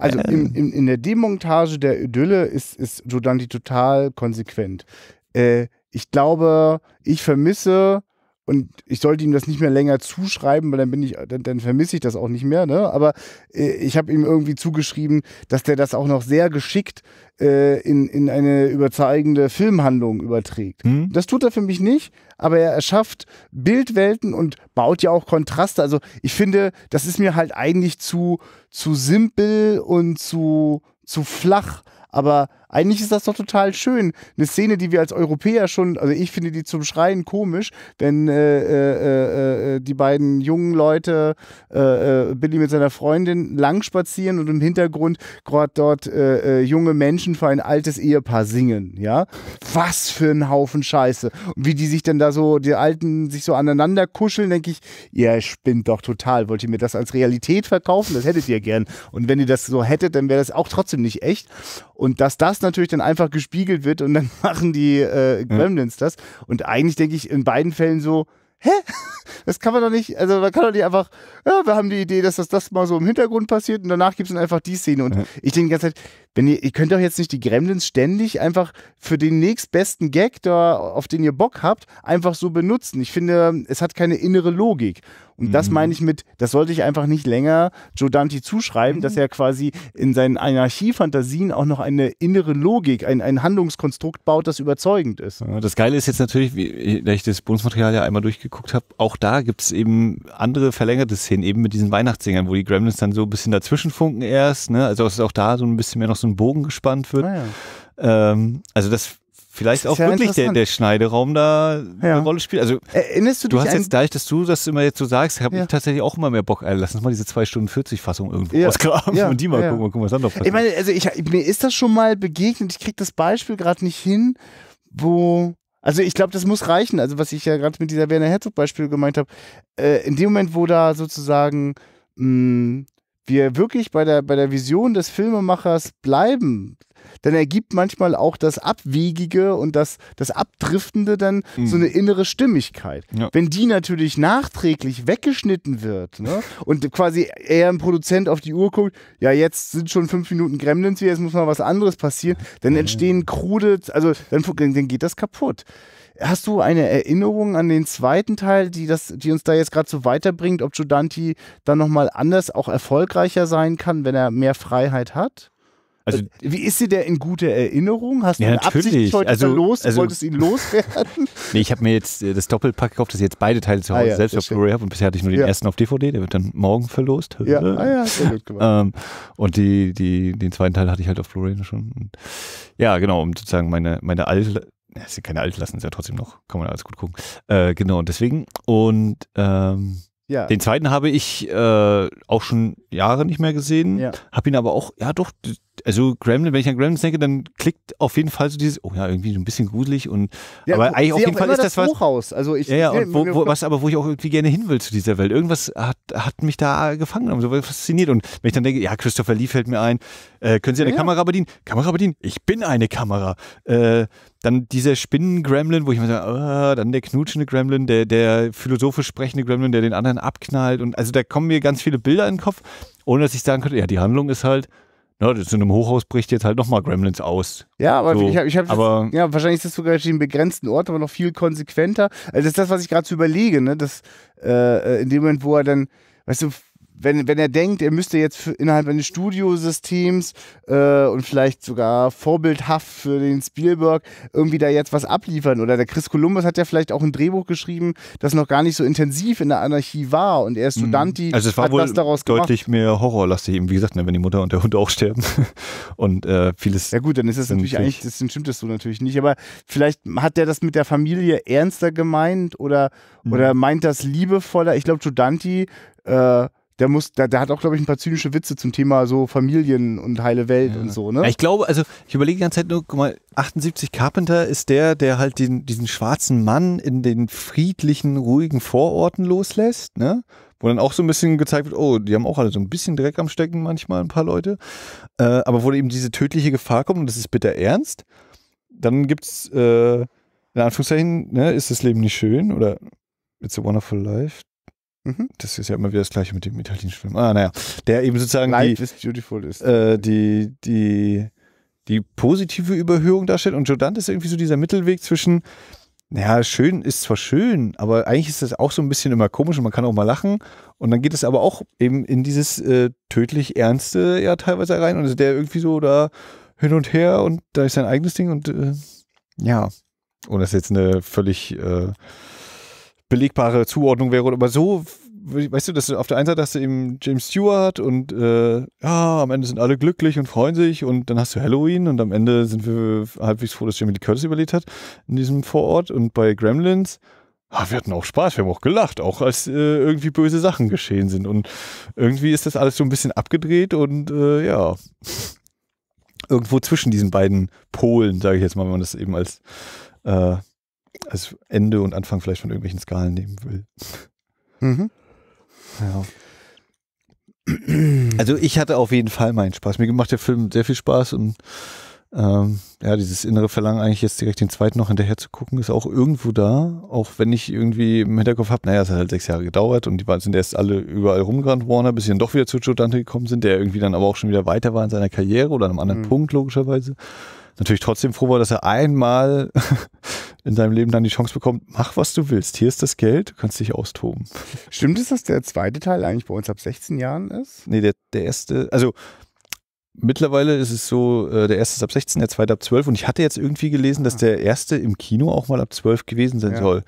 Also in, ähm. in, in, der Demontage der Idylle ist, ist Giordani total konsequent. Äh, ich glaube, ich vermisse und ich sollte ihm das nicht mehr länger zuschreiben, weil dann bin ich, dann, dann vermisse ich das auch nicht mehr. Ne? Aber äh, ich habe ihm irgendwie zugeschrieben, dass der das auch noch sehr geschickt äh, in, in eine überzeugende Filmhandlung überträgt. Mhm. Das tut er für mich nicht, aber er erschafft Bildwelten und baut ja auch Kontraste. Also ich finde, das ist mir halt eigentlich zu, zu simpel und zu, zu flach, aber eigentlich ist das doch total schön. Eine Szene, die wir als Europäer schon, also ich finde die zum Schreien komisch, wenn äh, äh, äh, äh, die beiden jungen Leute, äh, äh, Billy mit seiner Freundin, lang spazieren und im Hintergrund gerade dort junge Menschen für ein altes Ehepaar singen. Ja, was für ein Haufen Scheiße. Und wie die sich dann da so, die Alten sich so aneinander kuscheln, denke ich, ihr spinnt doch total. Wollt ihr mir das als Realität verkaufen? Das hättet ihr gern. Und wenn ihr das so hättet, dann wäre das auch trotzdem nicht echt. Und dass das natürlich dann einfach gespiegelt wird und dann *laughs* machen die äh, Gremlins ja. das. Und eigentlich denke ich in beiden Fällen so, hä? *laughs* Das kann man doch nicht, also man kann doch nicht einfach, ja, wir haben die Idee, dass das, das mal so im Hintergrund passiert und danach gibt es dann einfach die Szene. Und ja. ich denke die ganze Zeit, wenn ihr, ihr könnt doch jetzt nicht die Gremlins ständig einfach für den nächstbesten Gag, da, auf den ihr Bock habt, einfach so benutzen. Ich finde, es hat keine innere Logik. Und mhm. das meine ich mit, das sollte ich einfach nicht länger Joe Dante zuschreiben, mhm. dass er quasi in seinen Anarchiefantasien auch noch eine innere Logik, ein, ein Handlungskonstrukt baut, das überzeugend ist. das Geile ist jetzt natürlich, da ich das Bonusmaterial ja einmal durchgeguckt habe, auch da gibt es eben andere verlängerte Szenen, eben mit diesen Weihnachtssingern, wo die Gremlins dann so ein bisschen dazwischenfunken erst. Ne? Also es ist auch da so ein bisschen mehr noch ein Bogen gespannt wird. Ah, ja. ähm, also das vielleicht das auch wirklich der, der Schneideraum da ja. eine Rolle spielt. Also Erinnerst du, du hast jetzt dadurch, dass du das immer jetzt so sagst, habe ja. ich tatsächlich auch immer mehr Bock. Also lass uns mal diese 2 Stunden 40 Fassung irgendwo ja. ausgraben ja. und die mal gucken, gucken, was dann noch passiert. Ich meine, also ich, mir ist das schon mal begegnet. Ich kriege das Beispiel gerade nicht hin, wo also ich glaube, das muss reichen. Also was ich ja gerade mit dieser Werner Herzog Beispiel gemeint habe, äh, in dem Moment, wo da sozusagen mh, mm, wir wirklich bei der, bei der Vision des Filmemachers bleiben, dann ergibt manchmal auch das Abwegige und das, das Abdriftende dann mhm. so eine innere Stimmigkeit. Ja. Wenn die natürlich nachträglich weggeschnitten wird ne, und quasi eher ein Produzent auf die Uhr guckt, ja, jetzt sind schon fünf Minuten Gremlins hier, jetzt muss mal was anderes passieren, dann entstehen krude, also dann, dann geht das kaputt. Hast du eine Erinnerung an den zweiten Teil, die, das, die uns da jetzt gerade so weiterbringt, ob Giudanti dann nochmal anders, auch erfolgreicher sein kann, wenn er mehr Freiheit hat? Also, äh, Wie ist sie der in guter Erinnerung? Hast du ja, natürlich. Absicht heute also, los? Also, wolltest ihn loswerden? *laughs* nee, ich habe mir jetzt äh, das Doppelpack gekauft, dass ich jetzt beide Teile zu ah Hause ah, ja, selbst auf Blu-ray habe und bisher hatte ich nur den ja. ersten auf DVD, der wird dann morgen verlost. Ja, ah, ja sehr gut gemacht. Ähm, und die, die, den zweiten Teil hatte ich halt auf Blu-ray schon. ja, genau, um sozusagen meine, meine alte, es sind keine Altlasten, ist ja trotzdem noch, kann man alles gut gucken. Äh, genau, und deswegen. Und ähm, ja. Den zweiten habe ich äh, auch schon Jahre nicht mehr gesehen, ja. habe ihn aber auch, ja doch, also Gremlin, wenn ich an Gremlins denke, dann klickt auf jeden Fall so dieses, oh ja, irgendwie so ein bisschen gruselig und ja, aber eigentlich auf jeden Fall ist das, das was. Also ich, ja, ja, und wo, wo, was aber wo ich auch irgendwie gerne hin will zu dieser Welt. Irgendwas hat, hat mich da gefangen und so fasziniert. Und wenn ich dann denke, ja, Christopher Lee fällt mir ein, äh, können Sie eine ja, Kamera bedienen? Kamera bedienen? Ich bin eine Kamera. Äh, dann dieser Spinnen-Gremlin, wo ich immer sage, ah, dann der knutschende Gremlin, der, der philosophisch sprechende Gremlin, der den anderen abknallt. Und also da kommen mir ganz viele Bilder in den Kopf, ohne dass ich sagen könnte, ja, die Handlung ist halt, na, ne, in einem Hochhaus bricht jetzt halt nochmal Gremlins aus. Ja, aber so. ich habe, ich hab ja, wahrscheinlich ist das sogar den begrenzten Ort, aber noch viel konsequenter. Also das ist das, was ich gerade zu überlege, ne? Dass äh, äh in dem Moment, wo er dann, weißt du, wenn, wenn er denkt, er müsste jetzt innerhalb eines Studiosystems äh, und vielleicht sogar vorbildhaft für den Spielberg irgendwie da jetzt was abliefern. Oder der Chris Columbus hat ja vielleicht auch ein Drehbuch geschrieben, das noch gar nicht so intensiv in der Anarchie war und er ist mhm. Dante. Also es war wohl daraus deutlich gemacht. mehr horrorlastig, eben wie gesagt, ne, wenn die Mutter und der Hund auch sterben *laughs* und äh, vieles. Ja gut, dann ist das natürlich eigentlich, das stimmt das so natürlich nicht, aber vielleicht hat der das mit der Familie ernster gemeint oder, mhm. oder meint das liebevoller. Ich glaube, Giudanti äh, der muss, der, der hat auch, glaube ich, ein paar zynische Witze zum Thema so Familien und heile Welt ja. und so, ne? Ja, ich glaube, also ich überlege die ganze Zeit nur, guck mal, 78 Carpenter ist der, der halt den, diesen schwarzen Mann in den friedlichen, ruhigen Vororten loslässt, ne? Wo dann auch so ein bisschen gezeigt wird, oh, die haben auch alle so ein bisschen Dreck am Stecken, manchmal ein paar Leute. Äh, aber wo eben diese tödliche Gefahr kommt, und das ist bitter ernst, dann gibt's, äh, in Anführungszeichen, ne, ist das Leben nicht schön oder It's a Wonderful Life. Mhm. Das ist ja immer wieder das gleiche mit dem italienischen Film. Ah, naja. Der eben sozusagen Life die, is beautiful ist. Äh, die, die, die positive Überhöhung darstellt. Und Jordan ist irgendwie so dieser Mittelweg zwischen, naja, schön ist zwar schön, aber eigentlich ist das auch so ein bisschen immer komisch und man kann auch mal lachen. Und dann geht es aber auch eben in dieses äh, tödlich Ernste ja teilweise rein. Und ist also der irgendwie so da hin und her und da ist sein eigenes Ding und äh, ja. Und das ist jetzt eine völlig äh, belegbare Zuordnung wäre. Aber so, weißt du, dass du auf der einen Seite hast du eben James Stewart und äh, ja, am Ende sind alle glücklich und freuen sich und dann hast du Halloween und am Ende sind wir halbwegs froh, dass Jamie Lee Curtis überlebt hat in diesem Vorort und bei Gremlins. Ah, wir hatten auch Spaß, wir haben auch gelacht, auch als äh, irgendwie böse Sachen geschehen sind. Und irgendwie ist das alles so ein bisschen abgedreht und äh, ja, irgendwo zwischen diesen beiden Polen, sage ich jetzt mal, wenn man das eben als äh, als Ende und Anfang vielleicht von irgendwelchen Skalen nehmen will. Mhm. Ja. Also ich hatte auf jeden Fall meinen Spaß. Mir macht der Film sehr viel Spaß und ähm, ja, dieses innere Verlangen eigentlich jetzt direkt den zweiten noch hinterher zu gucken, ist auch irgendwo da, auch wenn ich irgendwie im Hinterkopf habe, naja, es hat halt sechs Jahre gedauert und die beiden sind erst alle überall rumgerannt, Warner, bis sie dann doch wieder zu Joe Dante gekommen sind, der irgendwie dann aber auch schon wieder weiter war in seiner Karriere oder an einem anderen mhm. Punkt logischerweise. Natürlich trotzdem froh war, dass er einmal in seinem Leben dann die Chance bekommt, mach was du willst, hier ist das Geld, du kannst dich austoben. Stimmt es, dass der zweite Teil eigentlich bei uns ab 16 Jahren ist? Nee, der, der erste, also mittlerweile ist es so, äh, der erste ist ab 16, der zweite ab 12 und ich hatte jetzt irgendwie gelesen, dass ah. der erste im Kino auch mal ab 12 gewesen sein ja. soll.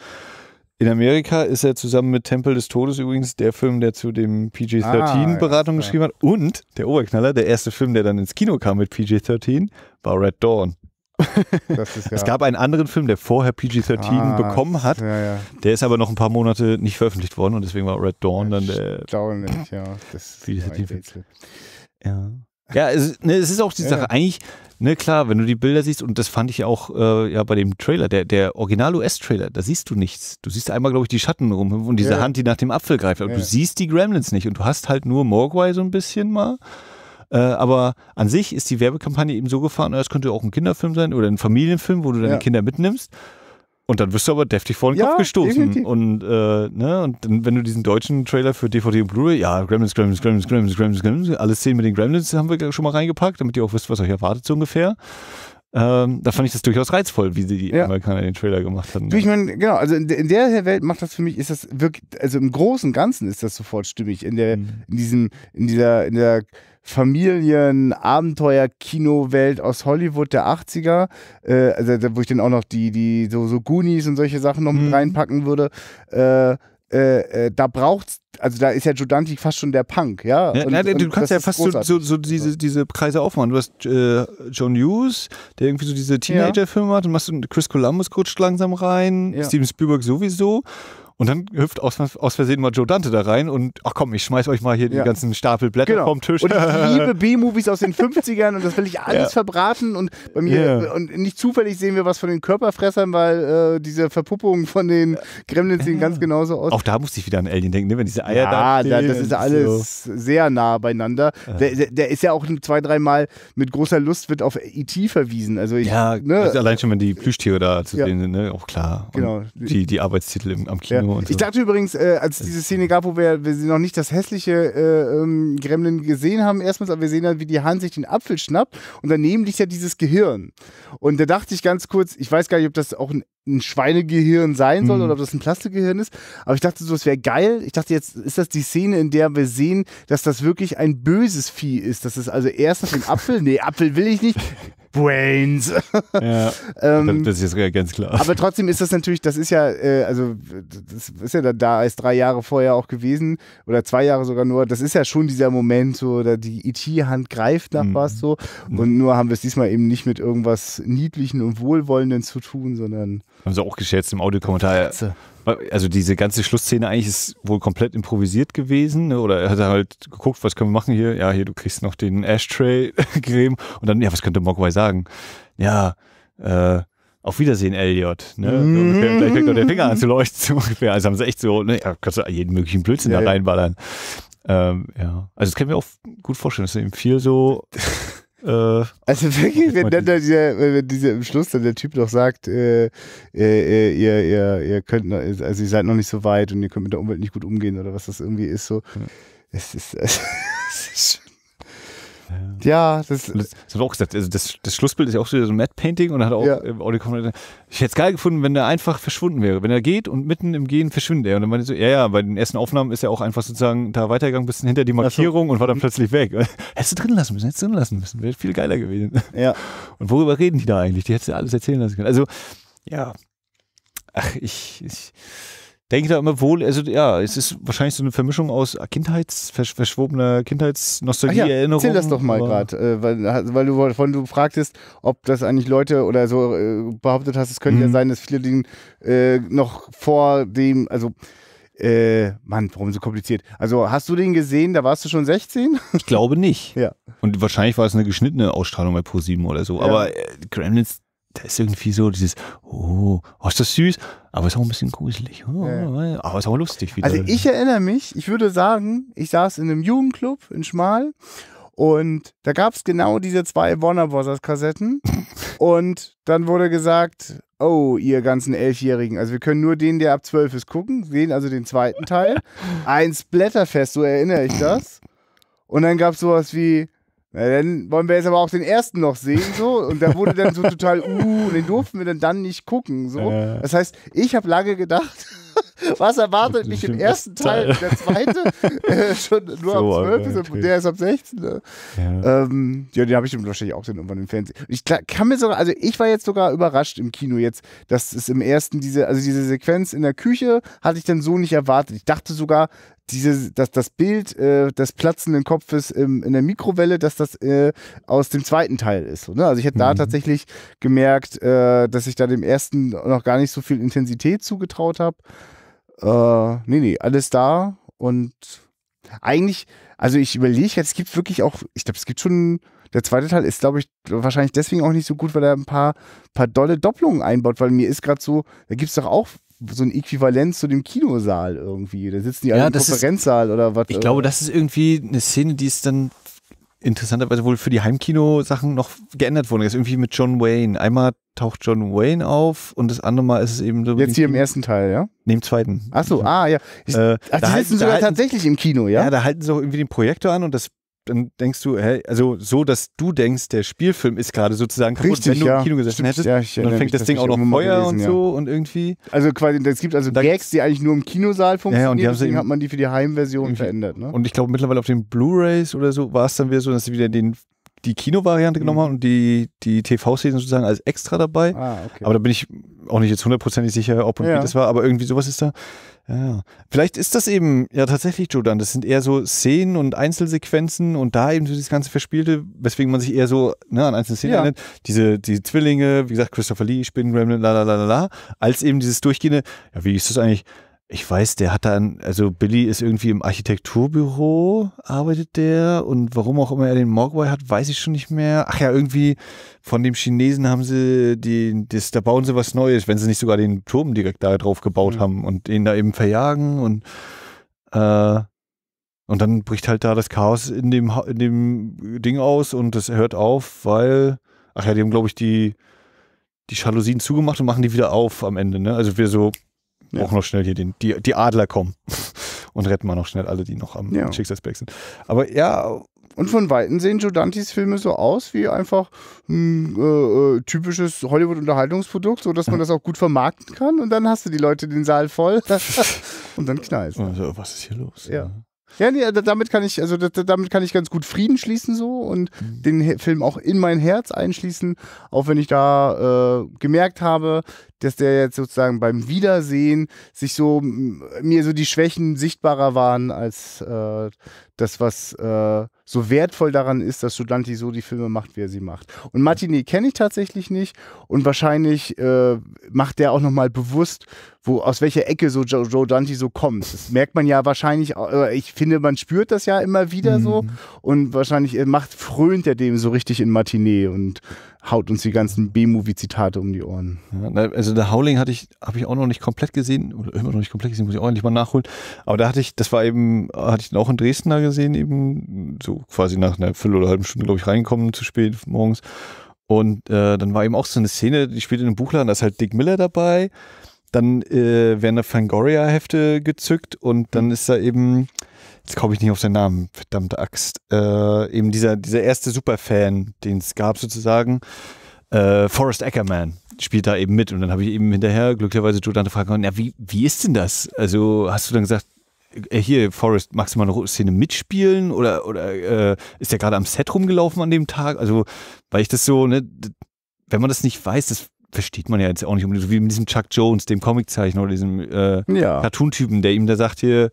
In Amerika ist er zusammen mit Tempel des Todes übrigens der Film, der zu dem PG-13-Beratung ah, geschrieben hat. Und der Oberknaller, der erste Film, der dann ins Kino kam mit PG-13, war Red Dawn. *laughs* Ja es gab einen anderen Film, der vorher PG-13 ah, bekommen hat. Ja, ja. Der ist aber noch ein paar Monate nicht veröffentlicht worden und deswegen war Red Dawn dann der. Erstaunlich, ja. Das *laughs* ist 13 ja. Ja, es, ne, es, ist auch die Sache. Eigentlich, ne, klar, wenn du die Bilder siehst, und das fand ich auch äh, ja, bei dem Trailer, der, der Original-US-Trailer, da siehst du nichts. Du siehst einmal, glaube ich, die Schatten rum und diese Hand, die nach dem Apfel greift. Aber du siehst die Gremlins nicht und du hast halt nur Mogwai so ein bisschen mal. Äh, aber an sich ist die Werbekampagne eben so gefahren, es könnte auch ein Kinderfilm sein oder ein Familienfilm, wo du deine ja. Kinder mitnimmst. Und dann wirst du aber deftig vor den ja, Kopf gestoßen. Und, äh, ne? und dann, wenn du diesen deutschen Trailer für DVD und Blu-ray, ja, Gremlins, Gremlins, Gremlins, Gremlins, Gremlins, alle Szenen mit den Gremlins haben wir schon mal reingepackt, damit ihr auch wisst, was euch erwartet, so ungefähr. Ähm, da fand ich das durchaus reizvoll, wie sie die ja. Amerikaner den Trailer gemacht haben. Du, ich meine, genau, also in, in, der Welt macht das für mich, ist das wirklich, also im Großen und Ganzen ist das sofort stimmig. In der, mhm. in diesem, in dieser, in der Familien-Abenteuer-Kino-Welt aus Hollywood der 80er, äh, also, wo ich dann auch noch die, die, so, so Goonies und solche Sachen noch mhm. reinpacken würde. Äh, äh, äh, da braucht's, also da ist ja Jodantik fast schon der Punk, ja. ja und, nein, du kannst ja fast so, so, so, diese, diese Kreise aufmachen. Du hast äh, John Hughes, der irgendwie so diese Teenager-Filme ja. macht, dann machst du Chris Columbus rutscht langsam rein, ja. Steven Spielberg sowieso. Und dann hüpft aus, aus Versehen mal Joe Dante da rein und, ach komm, ich schmeiß euch mal hier ja. die ganzen Stapel Blätter genau. vom Tisch. Und ich *laughs* liebe B-Movies aus den 50ern und das will ich alles ja. verbraten. Und bei mir, yeah. und nicht zufällig sehen wir was von den Körperfressern, weil äh, diese Verpuppung von den Gremlins sehen ganz genauso aus. Auch da musste ich wieder an Alien denken, ne? wenn diese Eier ja, da. Ja, das ist alles so. sehr nah beieinander. Der, der, der, ist ja auch zwei, dreimal mit großer Lust wird auf E.T. verwiesen. Also ich, ja, ne? also allein schon, wenn die Plüschtiere da zu sehen sind, ne? auch klar. Und genau. Die, die Arbeitstitel im, am Kino nur und so. Ich dachte übrigens, äh, als diese Szene gab, wo wir, wir noch nicht das hässliche äh, ähm, Gremlin gesehen haben, erstmals, aber wir sehen dann, wie die Hand sich den Apfel schnappt und daneben liegt ja dieses Gehirn. Und da dachte ich ganz kurz, ich weiß gar nicht, ob das auch ein ein Schweinegehirn sein soll mhm. oder ob das ein Plastikgehirn ist. Aber ich dachte so, es wäre geil. Ich dachte, jetzt ist das die Szene, in der wir sehen, dass das wirklich ein böses Vieh ist. Das ist also erst den Apfel, nee, Apfel will ich nicht. Brains. Ja, *laughs* ähm, das ist ja ganz klar. Aber trotzdem ist das natürlich, das ist ja, äh, also das ist ja da, da als drei Jahre vorher auch gewesen oder zwei Jahre sogar nur. Das ist ja schon dieser Moment, so oder die IT-Hand greift nach mhm. was so mhm. und nur haben wir es diesmal eben nicht mit irgendwas Niedlichen und Wohlwollenden zu tun, sondern haben sie auch geschätzt im Audiokommentar. Fratze. Also diese ganze Schlussszene eigentlich ist wohl komplett improvisiert gewesen ne? oder er hat halt geguckt, was können wir machen hier? Ja, hier, du kriegst noch den Ashtray-Creme *laughs* und dann, ja, was könnte Mogwai sagen? Ja, äh, auf Wiedersehen, Elliot. Ne? Mm -hmm. ungefähr, gleich fängt noch der Finger an zu leuchten. *laughs* Ungefähr. Also haben sie echt so, ne, ja, kannst du jeden möglichen Blödsinn ja, da reinballern. Ja. Ähm, ja. Also das kann ich mir auch gut vorstellen, dass eben viel so *laughs* Äh, also wirklich, wenn dann, dann dieser, wenn dieser im Schluss dann der Typ noch sagt, äh, äh, äh ihr, ihr, ihr könnt, also ihr seid noch nicht so weit und ihr könnt mit der Umwelt nicht gut umgehen oder was das irgendwie ist, so. Ja. Es ist, *laughs* es ja, das, das, das hat auch gesagt. Also das, das Schlussbild ist ja auch so ein Matte-Painting und hat auch ja. im Audio Ich hätte es geil gefunden, wenn der einfach verschwunden wäre. Wenn er geht und mitten im Gehen verschwindet er. Und dann meinte ich so, ja, ja, bei den ersten Aufnahmen ist er auch einfach sozusagen da weitergegangen, bis hinter die Markierung so. und war dann mhm. plötzlich weg. *laughs* Hättest du drin lassen müssen, hättest du drin lassen müssen. Wäre viel geiler gewesen. Ja. *laughs* Und worüber reden die da eigentlich? Die hättest du alles erzählen lassen können. Also, ja. Ach, ich, ich denke da immer wohl, also ja, es ist wahrscheinlich so eine Vermischung aus Kindheits, versch verschwobener Kindheitsnostalgie, ja, Erinnerung. Erzähl das doch mal gerade, äh, weil, weil, du, weil du fragtest, ob das eigentlich Leute oder so äh, behauptet hast, es könnte mhm. ja sein, dass viele Dinge äh, noch vor dem, also äh, Mann, warum so kompliziert? Also hast du den gesehen, da warst du schon 16? Ich glaube nicht. Ja. Und wahrscheinlich war es eine geschnittene Ausstrahlung bei Pro7 oder so. Ja. Aber äh, Gremlins da ist irgendwie so dieses, oh, oh, ist das süß, aber ist auch ein bisschen gruselig. Oh, ja. Aber ist auch lustig wieder. Also ich erinnere mich, ich würde sagen, ich saß in einem Jugendclub in Schmal und da gab es genau diese zwei Warner Bros. Kassetten. *laughs* und dann wurde gesagt, oh, ihr ganzen Elfjährigen, also wir können nur den, der ab zwölf ist, gucken, sehen also den zweiten Teil. *laughs* Ein Splatterfest, so erinnere ich das. Und dann gab es sowas wie na, dann wollen wir jetzt aber auch den ersten noch sehen, so. Und da wurde dann so total, uh, den durften wir dann, dann nicht gucken, so. Ja. Das heißt, ich habe lange gedacht, *laughs* was erwartet mich im ersten Teil? Der zweite äh, schon nur so, ab 12 ist und der ist ab 16. Ne? Ja, ähm, ja den habe ich dann wahrscheinlich auch dann irgendwann im Fernsehen. Ich kann mir sogar, also ich war jetzt sogar überrascht im Kino jetzt, dass es im ersten diese, also diese Sequenz in der Küche hatte ich dann so nicht erwartet. Ich dachte sogar, diese, dass das Bild äh, des platzenden Kopfes im, in der Mikrowelle, dass das äh, aus dem zweiten Teil ist. So, ne? Also ich hätte mhm. da tatsächlich gemerkt, äh, dass ich da dem ersten noch gar nicht so viel Intensität zugetraut habe. Äh, nee, nee, alles da und eigentlich, also ich überlege jetzt, es gibt wirklich auch, ich glaube, es gibt schon, der zweite Teil ist, glaube ich, wahrscheinlich deswegen auch nicht so gut, weil er ein paar, paar dolle Doppelungen einbaut, weil mir ist gerade so, da gibt es doch auch so ein Äquivalent zu dem Kinosaal irgendwie. Da sitzen die ja, alle im Konferenzsaal ist, oder was. Ich glaube, das ist irgendwie eine Szene, die ist dann interessanterweise wohl für die Heimkino-Sachen noch geändert worden. Das ist irgendwie mit John Wayne. Einmal taucht John Wayne auf und das andere Mal ist es eben so. Jetzt hier im ersten Teil, ja? Nee, im zweiten. Ach so, ah ja. Ich, äh, ach, die sitzen halten, sogar halten, tatsächlich im Kino, ja? Ja, da halten sie auch irgendwie den Projektor an und das dann denkst du, hey, also so, dass du denkst, der Spielfilm ist gerade sozusagen kaputt, Richtig, wenn du ja. im Kino gesessen hättest. Ja, und dann fängt das Ding auch noch Feuer gelesen, und so ja. und irgendwie. Also quasi, es gibt also da Gags, die eigentlich nur im Kinosaal funktionieren, ja, und die deswegen hat man die für die Heimversion verändert. Ne? Und ich glaube mittlerweile auf den Blu-Rays oder so war es dann wieder so, dass sie wieder den die Kinovariante genommen mhm. haben und die, die TV-Szenen sozusagen als extra dabei. Ah, okay. Aber da bin ich auch nicht jetzt hundertprozentig sicher, ob und wie das war, aber irgendwie sowas ist da. Ja, vielleicht ist das eben, ja tatsächlich, Jordan, das sind eher so Szenen und Einzelsequenzen und da eben so dieses ganze Verspielte, weswegen man sich eher so ne, an einzelne Szenen ja. erinnert, diese, die Zwillinge, wie gesagt, Christopher Lee, Spinnen, Gremlin, la la la la, als eben dieses durchgehende, ja, wie ist das eigentlich, ich weiß, der hat dann, also Billy ist irgendwie im Architekturbüro, arbeitet der und warum auch immer er den Mogwai hat, weiß ich schon nicht mehr. Ach ja, irgendwie von dem Chinesen haben sie, die, das, da bauen sie was Neues, wenn sie nicht sogar den Turm direkt da drauf gebaut mhm. haben und ihn da eben verjagen und äh, und dann bricht halt da das Chaos in dem, in dem Ding aus und das hört auf, weil, ach ja, die haben, glaube ich, die, die Jalousien zugemacht und machen die wieder auf am Ende, ne? Also wir so, ja. auch noch schnell hier den, die, die Adler kommen *laughs* und retten mal noch schnell alle, die noch am ja. Schicksalsberg sind. Aber ja, und von Weitem sehen Jodantis Filme so aus wie einfach ein äh, äh typisches Hollywood-Unterhaltungsprodukt, sodass man das auch gut vermarkten kann. Und dann hast du die Leute den Saal voll *laughs* *laughs* und dann knallt. Also, was ist hier los? Ja. Ja, nee, damit kann ich, also damit kann ich ganz gut Frieden schließen so und mhm. den Film auch in mein Herz einschließen, auch wenn ich da äh, gemerkt habe, dass der jetzt sozusagen beim Wiedersehen sich so mir so die Schwächen sichtbarer waren als äh, das, was äh, so wertvoll daran ist, dass Studanti so die Filme macht, wie er sie macht. Und Martini kenne ich tatsächlich nicht und wahrscheinlich äh, macht der auch nochmal bewusst, wo, aus welcher Ecke so Joe, Joe Dante so kommt. Das merkt man ja wahrscheinlich, äh, ich finde, man spürt das ja immer wieder mhm. so und wahrscheinlich äh, macht, fröhnt er dem so richtig in Matinee und haut uns die ganzen B-Movie-Zitate um die Ohren. Ja, also der Howling hatte ich, habe ich auch noch nicht komplett gesehen, oder immer noch nicht komplett gesehen, muss ich auch endlich mal nachholen. Aber da hatte ich, das war eben, hatte ich auch in Dresden da gesehen, eben so quasi nach einer Viertel oder halben Stunde, glaube ich, reinkommen, zu spät morgens. Und äh, dann war eben auch so eine Szene, die spielt in einem Buchladen, da ist halt Dick Miller dabei. Dann äh, werden da Fangoria-Hefte gezückt und mhm. dann ist da eben, jetzt komme ich nicht auf seinen Namen, verdammte Axt, äh, eben dieser, dieser erste Superfan, den es gab sozusagen, äh, Forrest Ackerman spielt da eben mit. Und dann habe ich eben hinterher glücklicherweise Jodante fragen na, wie, wie ist denn das? Also hast du dann gesagt, äh, hier, Forrest, magst du mal eine Szene mitspielen? Oder, oder äh, ist der gerade am Set rumgelaufen an dem Tag? Also, weil ich das so, ne, wenn man das nicht weiß, das versteht man ja jetzt auch nicht unbedingt, so wie mit diesem Chuck Jones, dem Comiczeichner oder diesem äh, ja. Cartoon-Typen, der ihm da sagt hier,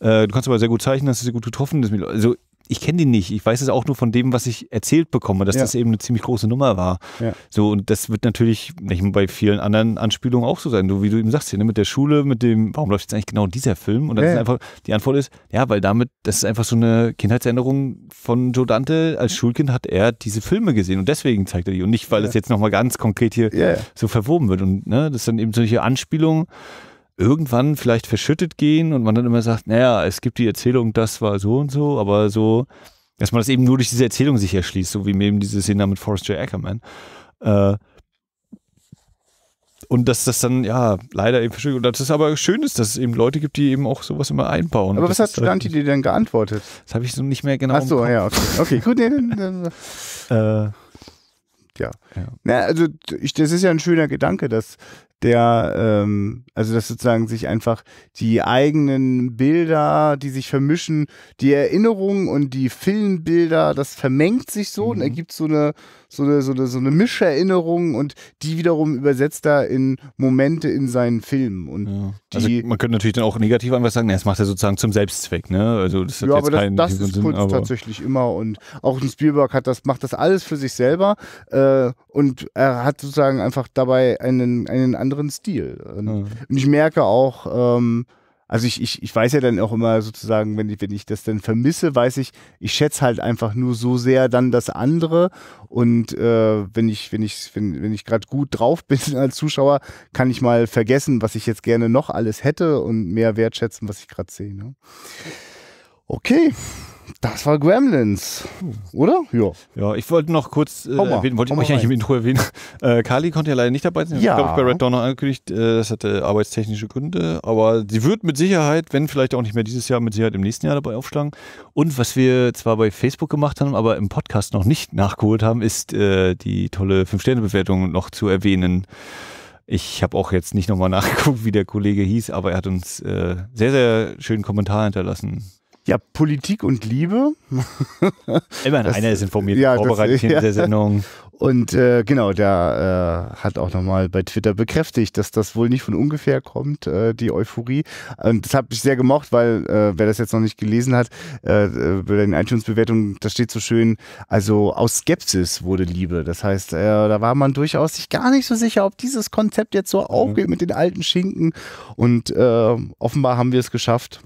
äh, du kannst aber sehr gut zeichnen, hast du sehr gut getroffen. Also ich kenne die nicht. Ich weiß es auch nur von dem, was ich erzählt bekomme, dass ja. das eben eine ziemlich große Nummer war. Ja. So, und das wird natürlich nicht bei vielen anderen Anspielungen auch so sein. So wie du eben sagst hier, ne, mit der Schule, mit dem, warum läuft jetzt eigentlich genau dieser Film? Und dann ja. ist einfach, die Antwort ist, ja, weil damit, das ist einfach so eine Kindheitsänderung von Joe Dante. Als Schulkind hat er diese Filme gesehen und deswegen zeigt er die. Und nicht, weil ja. das jetzt nochmal ganz konkret hier so verwoben wird. Und ne, das ist dann eben solche Anspielungen irgendwann vielleicht verschüttet gehen und man dann immer sagt, naja, es gibt die Erzählung, das war so und so, aber so, dass man das eben nur durch diese Erzählung sich erschließt, so wie eben diese Szene mit Forrest J. Ackerman. Äh, und dass das dann, ja, leider eben verschüttet. Und dass es aber schön ist, dass es eben Leute gibt, die eben auch sowas immer einbauen. Aber was hat halt Stanti dir denn geantwortet? Das habe ich so nicht mehr genau. Ach so, ja, okay. okay gut, nee, dann, dann. *laughs* Äh, ja. Äh, ja. Na, also ich, das ist ja ein schöner Gedanke, dass der, ähm, also dass sozusagen sich einfach die eigenen Bilder, die sich vermischen, die Erinnerungen und die Filmbilder, das vermengt sich so mhm. und ergibt so eine so eine, so eine, so eine Mischerinnerung und die wiederum übersetzt er in Momente in seinen Filmen. Und ja. also man könnte natürlich dann auch negativ einfach sagen, das macht er sozusagen zum Selbstzweck. Ne? Also das hat ja, jetzt aber keinen das, das ist Sinn, Kunst tatsächlich immer und auch ein Spielberg hat das, macht das alles für sich selber äh, und er hat sozusagen einfach dabei einen, einen anderen Stil. Und, ja. und ich merke auch, ähm, also ich, ich, ich weiß ja dann auch immer sozusagen, wenn ich, wenn ich das dann vermisse, weiß ich, ich schätze halt einfach nur so sehr dann das andere. Und äh, wenn ich, wenn ich, wenn, wenn ich gerade gut drauf *laughs* bin als Zuschauer, kann ich mal vergessen, was ich jetzt gerne noch alles hätte und mehr wertschätzen, was ich gerade sehe. Ne? Okay. Das war Gremlins, oder? Ja. Ja, ich wollte noch kurz äh, mal, erwähnen, wollte ich euch eigentlich im Intro erwähnen. *laughs* Äh, Kali konnte ja leider nicht dabei sein. Ja. Ich glaube, bei Red Dawn angekündigt. Äh, das hatte arbeitstechnische Gründe. Aber sie wird mit Sicherheit, wenn vielleicht auch nicht mehr dieses Jahr, mit Sicherheit im nächsten Jahr dabei aufschlagen. Und was wir zwar bei Facebook gemacht haben, aber im Podcast noch nicht nachgeholt haben, ist äh, die tolle Fünf-Sterne-Bewertung noch zu erwähnen. Ich habe auch jetzt nicht nochmal *laughs* nachgeguckt, wie der Kollege hieß, aber er hat uns äh, sehr, sehr schönen Kommentar hinterlassen. Ja, Politik und Liebe. *laughs* Immerhin einer ist informiert, ja, vorbereitet das, ja. in der Sendung. Und äh, genau, der äh, hat auch nochmal bei Twitter bekräftigt, dass das wohl nicht von ungefähr kommt, äh, die Euphorie. Und das habe ich sehr gemocht, weil äh, wer das jetzt noch nicht gelesen hat, äh, bei den itunes da steht so schön, also aus Skepsis wurde Liebe. Das heißt, äh, da war man durchaus sich gar nicht so sicher, ob dieses Konzept jetzt so mhm. aufgeht mit den alten Schinken. Und offenbar haben wir es geschafft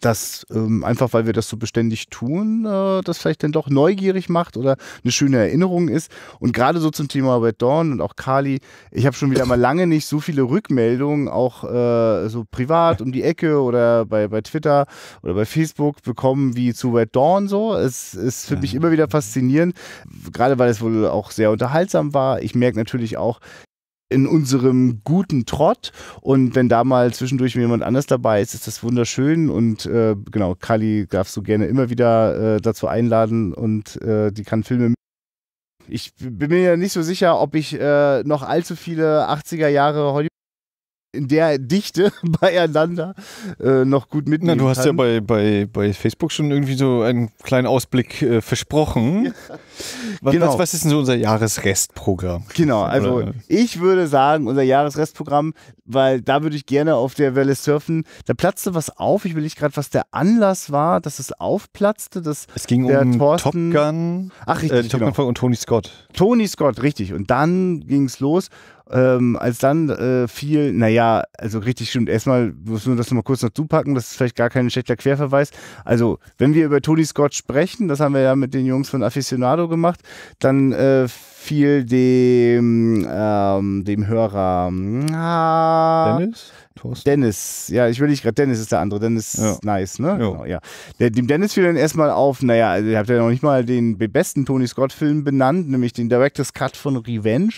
das ähm, einfach weil wir das so beständig tun, äh, das vielleicht dann doch neugierig macht oder eine schöne Erinnerung ist. Und gerade so zum Thema Red Dawn und auch Kali, ich habe schon wieder mal lange nicht so viele Rückmeldungen, auch äh, so privat um die Ecke oder bei, bei Twitter oder bei Facebook bekommen wie zu Red Dawn so. Es ist für ja. mich immer wieder faszinierend, gerade weil es wohl auch sehr unterhaltsam war. Ich merke natürlich auch, in unserem guten Trott. Und wenn da mal zwischendurch jemand anders dabei ist, ist das wunderschön. Und äh, genau, Kali darfst du gerne immer wieder äh, dazu einladen und äh, die kann Filme. Ich bin mir ja nicht so sicher, ob ich äh, noch allzu viele 80er Jahre Hollywood in der Dichte *laughs* beieinander äh, noch gut mitnehmen Na, du hast kann. ja bei, bei, bei Facebook schon irgendwie so einen kleinen Ausblick äh, versprochen. Ja. genau. was, was, ist denn so unser Jahresrestprogramm? Genau, also Oder? ich würde sagen, unser Jahresrestprogramm, weil da würde ich gerne auf der Welle surfen. Da platzte was auf. Ich will nicht gerade, was der Anlass war, dass es aufplatzte. Dass es ging der um Thorsten, Top Gun. Ach, richtig. Äh, Top genau. Gun und Tony Scott. Tony Scott, richtig. Und dann ging es los. Ähm, als dann äh, fiel, naja, also richtig stimmt, erstmal müssen wir das nochmal kurz noch zupacken, das ist vielleicht gar kein schlechter Querverweis. Also, wenn wir über Tony Scott sprechen, das haben wir ja mit den Jungs von Aficionado gemacht, dann äh, fiel dem, ähm, dem Hörer. Na, ah, Dennis? Thorsten? Dennis, ja, ich will nicht gerade, Dennis ist der andere, Dennis ja. Nice, ne? Genau, ja. Der, dem Dennis fiel dann erstmal auf, naja, also ihr habt ja noch nicht mal den besten Tony Scott-Film benannt, nämlich den Director's Cut von Revenge.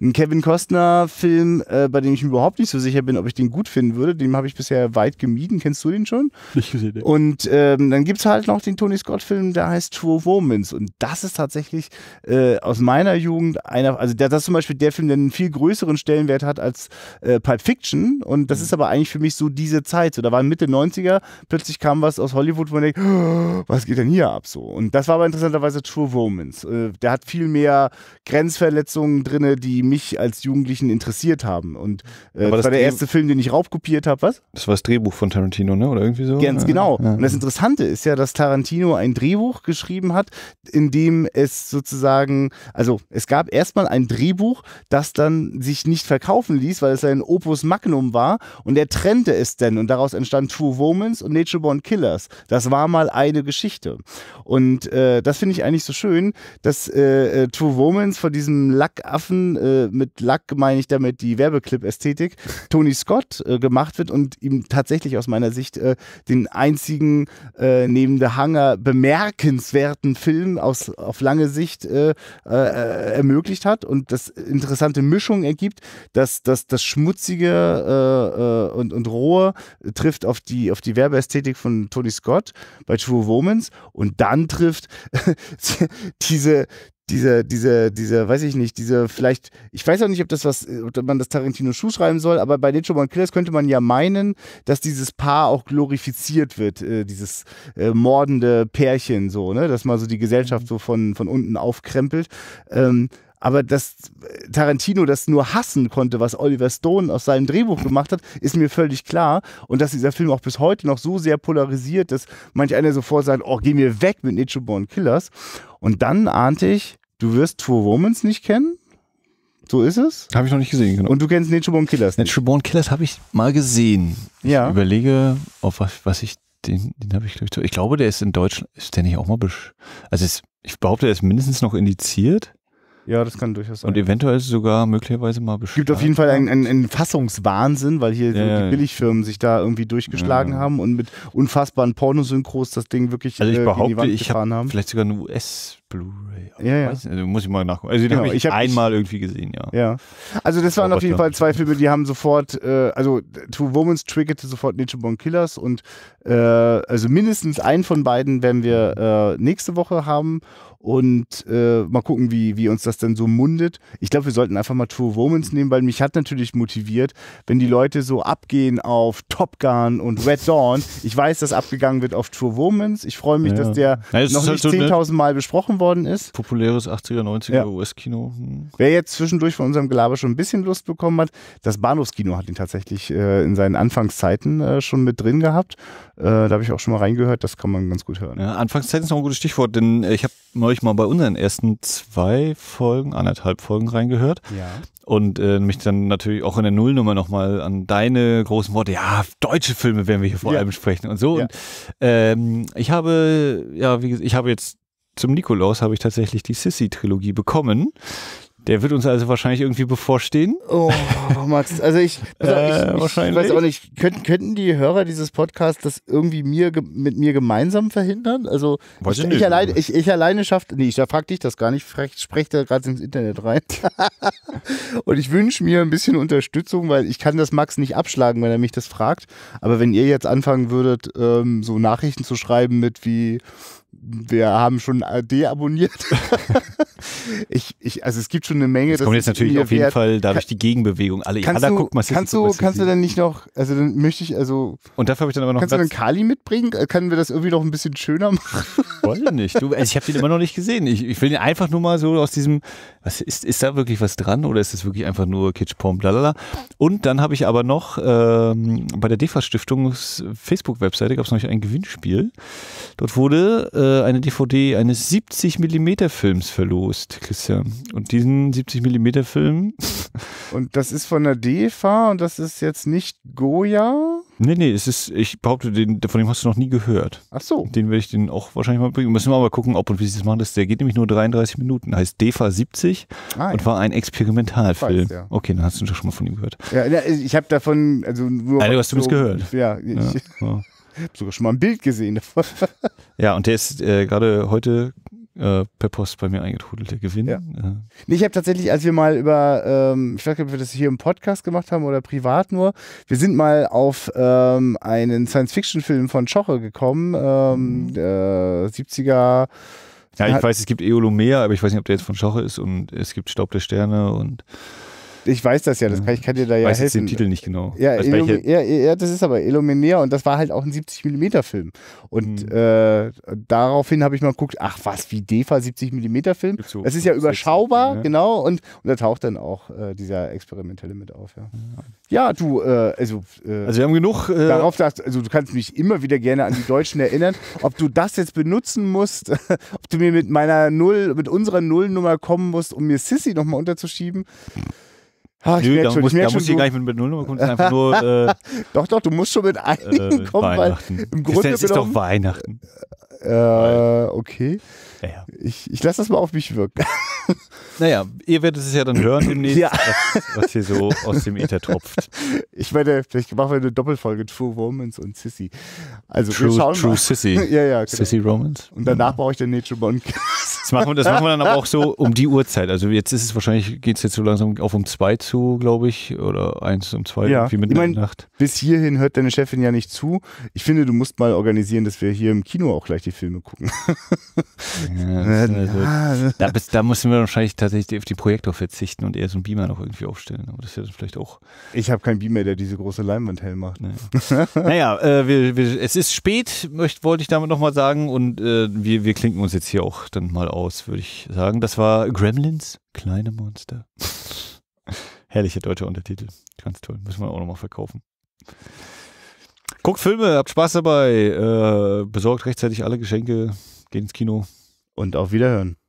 Ein Kevin Costner-Film, äh, bei dem ich mir überhaupt nicht so sicher bin, ob ich den gut finden würde. Den habe ich bisher weit gemieden. Kennst du den schon? Nicht *laughs* gesehen. Ne? Und ähm, dann gibt es halt noch den Tony Scott-Film, der heißt True Romans. Und das ist tatsächlich äh, aus meiner Jugend einer, also der, das ist zum Beispiel der Film, der einen viel größeren Stellenwert hat als äh, Pulp Fiction. Und das ist aber eigentlich für mich so diese Zeit. So, da war Mitte 90er, plötzlich kam was aus Hollywood, wo man denkt, oh, was geht denn hier ab so? Und das war aber interessanterweise True Romans. Äh, der hat viel mehr Grenzverletzungen drin, die mich als Jugendlichen interessiert haben. Und äh, das, das war der erste Film, den ich raubkopiert habe, was? Das war das Drehbuch von Tarantino, ne? Oder irgendwie so? Ganz genau. Ja. Und das Interessante ist ja, dass Tarantino ein Drehbuch geschrieben hat, in dem es sozusagen, also es gab erstmal ein Drehbuch, das dann sich nicht verkaufen ließ, weil es ein Opus Magnum war und er trennte es denn und daraus entstand Two Womans und Nature Born Killers. Das war mal eine Geschichte. Und äh, das finde ich eigentlich so schön, dass äh, äh True Romance von diesem Lackaffen, äh, mit Lack meine ich damit die Werbeclip-Ästhetik, Tony Scott äh, gemacht wird und ihm tatsächlich aus meiner Sicht äh, den einzigen neben The Hanger bemerkenswerten Film aus, auf lange Sicht ermöglicht hat und das interessante Mischung ergibt, dass das, das schmutzige äh, und, und rohe, trifft auf die, auf die Werbeästhetik von Tony Scott bei True Womans und dann trifft *laughs* diese, diese, diese, diese, weiß ich nicht, diese vielleicht, ich weiß auch nicht, ob das was, ob man das Tarantino Schuh schreiben soll, aber bei Nature Born Killers könnte man ja meinen, dass dieses Paar auch glorifiziert wird, äh, dieses äh, mordende Pärchen so, ne, dass man so die Gesellschaft mhm. so von, von unten aufkrempelt. Ähm, aber dass Tarantino das nur hassen konnte, was Oliver Stone aus seinem Drehbuch gemacht hat, ist mir völlig klar. Und dass dieser Film auch bis heute noch so sehr polarisiert, dass manch einer sofort sagt, oh, geh mir weg mit Nature Born Killers. Und dann ahnte ich, du wirst Two Womans nicht kennen. So ist es. Habe ich noch nicht gesehen, genau. Und du kennst Nature Born Killers. Nicht. Nature Born Killers habe ich mal gesehen. Ja. Ich überlege, auf was, was ich den, den habe ich, glaube ich, ich glaube, der ist in Deutschland, ist der nicht auch mal, also ist, ich behaupte, der ist mindestens noch indiziert. Ja, das kann durchaus sein. Und eventuell sogar möglicherweise mal beschrieben. Gibt auf jeden Fall einen, einen, einen Fassungswahnsinn, weil hier ja, die Billigfirmen sich da irgendwie durchgeschlagen ja. haben und mit unfassbaren Pornosynchros das Ding wirklich also ich äh, behaupte, gefahren ich gefahren hab haben. Vielleicht sogar eine US Blu-ray. Ja, ja. Also, muss ich mal nachgucken. Also den genau, habe ich, ich hab einmal ich, irgendwie gesehen, ja. Ja. Also das waren Schau, auf jeden Fall zwei Filme, die haben sofort, äh, also Two Womans triggerte sofort Ninja Born Killers und äh, also mindestens einen von beiden werden wir äh, nächste Woche haben und äh, mal gucken, wie, wie uns das dann so mundet. Ich glaube, wir sollten einfach mal Two Womans nehmen, weil mich hat natürlich motiviert, wenn die Leute so abgehen auf Top Gun und Red Dawn. Ich weiß, dass abgegangen wird auf Two Womans. Ich freue mich, ja. dass der ja, noch halt nicht ne? halt 10.000 Mal besprochen worden ist. Populäres 80er, 90er ja. US-Kino. Hm. Wer jetzt zwischendurch von unserem Gelaber schon ein bisschen Lust bekommen hat, das Bahnhofskino hat ihn tatsächlich äh, in seinen Anfangszeiten äh, schon mit drin gehabt. Äh, da habe ich auch schon mal reingehört, das kann man ganz gut hören. Anfangszeiten ist noch ein gutes Stichwort, denn äh, ich habe neulich habe mal bei unseren ersten zwei Folgen, anderthalb Folgen reingehört. Ja. Und äh, mich dann natürlich auch in der Nullnummer nochmal an deine großen Worte, ja, deutsche Filme werden wir hier vor ja. allem sprechen und so. Ja. Und, ähm, ich habe, ja, wie gesagt, ich habe jetzt zum Nikolaus habe ich tatsächlich die Sissy-Trilogie bekommen. Der wird uns also wahrscheinlich irgendwie bevorstehen. Oh, Max, also ich, also äh, ich, wahrscheinlich. weiß auch nicht, könnten, könnten die Hörer dieses Podcasts das irgendwie mir mit mir gemeinsam verhindern? Also weiß ich, ich, ich alleine, ich, ich alleine schafft, nee, ich frag dich das gar nicht, ich spreche da gerade ins Internet rein. *laughs* Und ich wünsche mir ein bisschen Unterstützung, weil ich kann das Max nicht abschlagen, wenn er mich das fragt. Aber wenn ihr jetzt anfangen würdet, ähm, so Nachrichten zu schreiben mit wie wir haben schon äh, deabonniert. *laughs* ich, ich, also es gibt schon eine Menge. Das kommt jetzt natürlich auf jeden wert. Fall, dadurch die Gegenbewegung. Alle kannst du, guck, Massisten, kannst du, Massisten. kannst du dann nicht noch, also dann möchte ich, also. Und dafür habe ich dann aber noch. Kannst Platz. du dann Kali mitbringen? Äh, können wir das irgendwie noch ein bisschen schöner machen? *laughs* Wollte nicht. Du, also ich habe den immer noch nicht gesehen. Ich, ich will den einfach nur mal so aus diesem, was ist, ist da wirklich was dran oder ist das wirklich einfach nur Kitschporn, blalala. Und dann habe ich aber noch ähm, bei der DEFA-Stiftungs Facebook-Webseite gab es noch ein Gewinnspiel. Dort wurde äh, äh, eine DVD eines 70 Millimeter Films verlost, Christian. Und diesen 70 Millimeter Film. *laughs* und das ist von der DEFA und das ist jetzt nicht Goya? Nee, nee, es ist, ich behaupte, den, von dem hast du noch nie gehört. Ach so. Den werde ich den auch wahrscheinlich mal bringen. Müssen wir mal gucken, ob und wie sie das machen. Das, der geht nämlich nur 33 Minuten. Heißt DEFA 70 ah, ja. und war ein Experimentalfilm. Weiß, ja. Okay, dann hast du schon mal von ihm gehört. Ja, ich habe davon, also nur. Also, hast du es so, gehört? Ja, ich. Ja, ich habe sogar schon mal ein Bild gesehen davon. *laughs* ja, und der ist äh, gerade heute äh, per Post bei mir eingetrudelt, der Gewinn. Ja. Äh. Nee, ich habe tatsächlich, als wir mal über, ähm, ich weiß nicht, ob wir das hier im Podcast gemacht haben oder privat nur, wir sind mal auf ähm, einen Science-Fiction-Film von Choche gekommen, ähm, mhm. 70er. Äh, ja, ich weiß, es gibt Eolomea, aber ich weiß nicht, ob der jetzt von Schoche ist und es gibt Staub der Sterne und ich weiß das ja, das kann, ich kann dir da ja weiß helfen. Ich weiß den Titel nicht genau. Ja, ja, ja, das ist aber Eluminär und das war halt auch ein 70mm Film. Und mhm. äh, daraufhin habe ich mal geguckt, ach was, wie DEFA 70mm Film? So, das ist ja überschaubar, ne? genau. Und, und da taucht dann auch äh, dieser experimentelle mit auf, ja. Mhm. Ja, du, äh, also. Äh, also, wir haben genug. Äh, darauf, dachte, also, du kannst mich immer wieder gerne an die Deutschen erinnern. *laughs* Ob du das jetzt benutzen musst, *laughs* ob du mir mit meiner Null, mit unserer Nullnummer kommen musst, um mir Sissy nochmal unterzuschieben. Ha, ich Nö, da, schon, muss, ich da schon, musst du gar nicht mit, mit Nullnummer kommen, einfach nur. *laughs* Äh, doch, doch, du musst schon mit einigen äh, kommen, weil im Grunde. Es ist, ist doch Weihnachten. Äh, okay. Ja, ja. Ich, ich lasse das mal auf mich wirken. *laughs* *laughs* Naja, ihr werdet es ja dann hören demnächst, ja. was, was, hier so aus dem Äther tropft. Ich werde, vielleicht machen wir eine Doppelfolge True Romans und Sissy. Also True, True Sissy. *laughs* Ja, ja, genau. Sissy Romans. Und danach mhm. brauche ich den Nature Bond. Das das machen wir dann aber auch so um die Uhrzeit. Also jetzt ist es wahrscheinlich, geht es jetzt so langsam auf um zwei zu, glaube ich, oder eins um zwei, ja. irgendwie mitten ich mein, in der Nacht. Bis hierhin hört deine Chefin ja nicht zu. Ich finde, du musst mal organisieren, dass wir hier im Kino auch gleich die Filme gucken. Ja, *laughs* also, da, bis, da müssen wir wir wahrscheinlich tatsächlich auf die Projektor verzichten und eher so einen Beamer noch irgendwie aufstellen. Aber das wäre dann vielleicht auch. Ich habe keinen Beamer, der diese große Leinwand hell macht. Naja, *laughs* naja äh, wir, wir, es ist spät, möcht, wollte ich damit nochmal sagen. Und äh, wir, wir klinken uns jetzt hier auch dann mal aus, würde ich sagen. Das war Gremlins, kleine Monster. *laughs* Herrlicher deutscher Untertitel. Ganz toll. Müssen wir auch nochmal verkaufen. Guckt Filme, habt Spaß dabei, äh, besorgt rechtzeitig alle Geschenke, geht ins Kino. Und auf Wiederhören.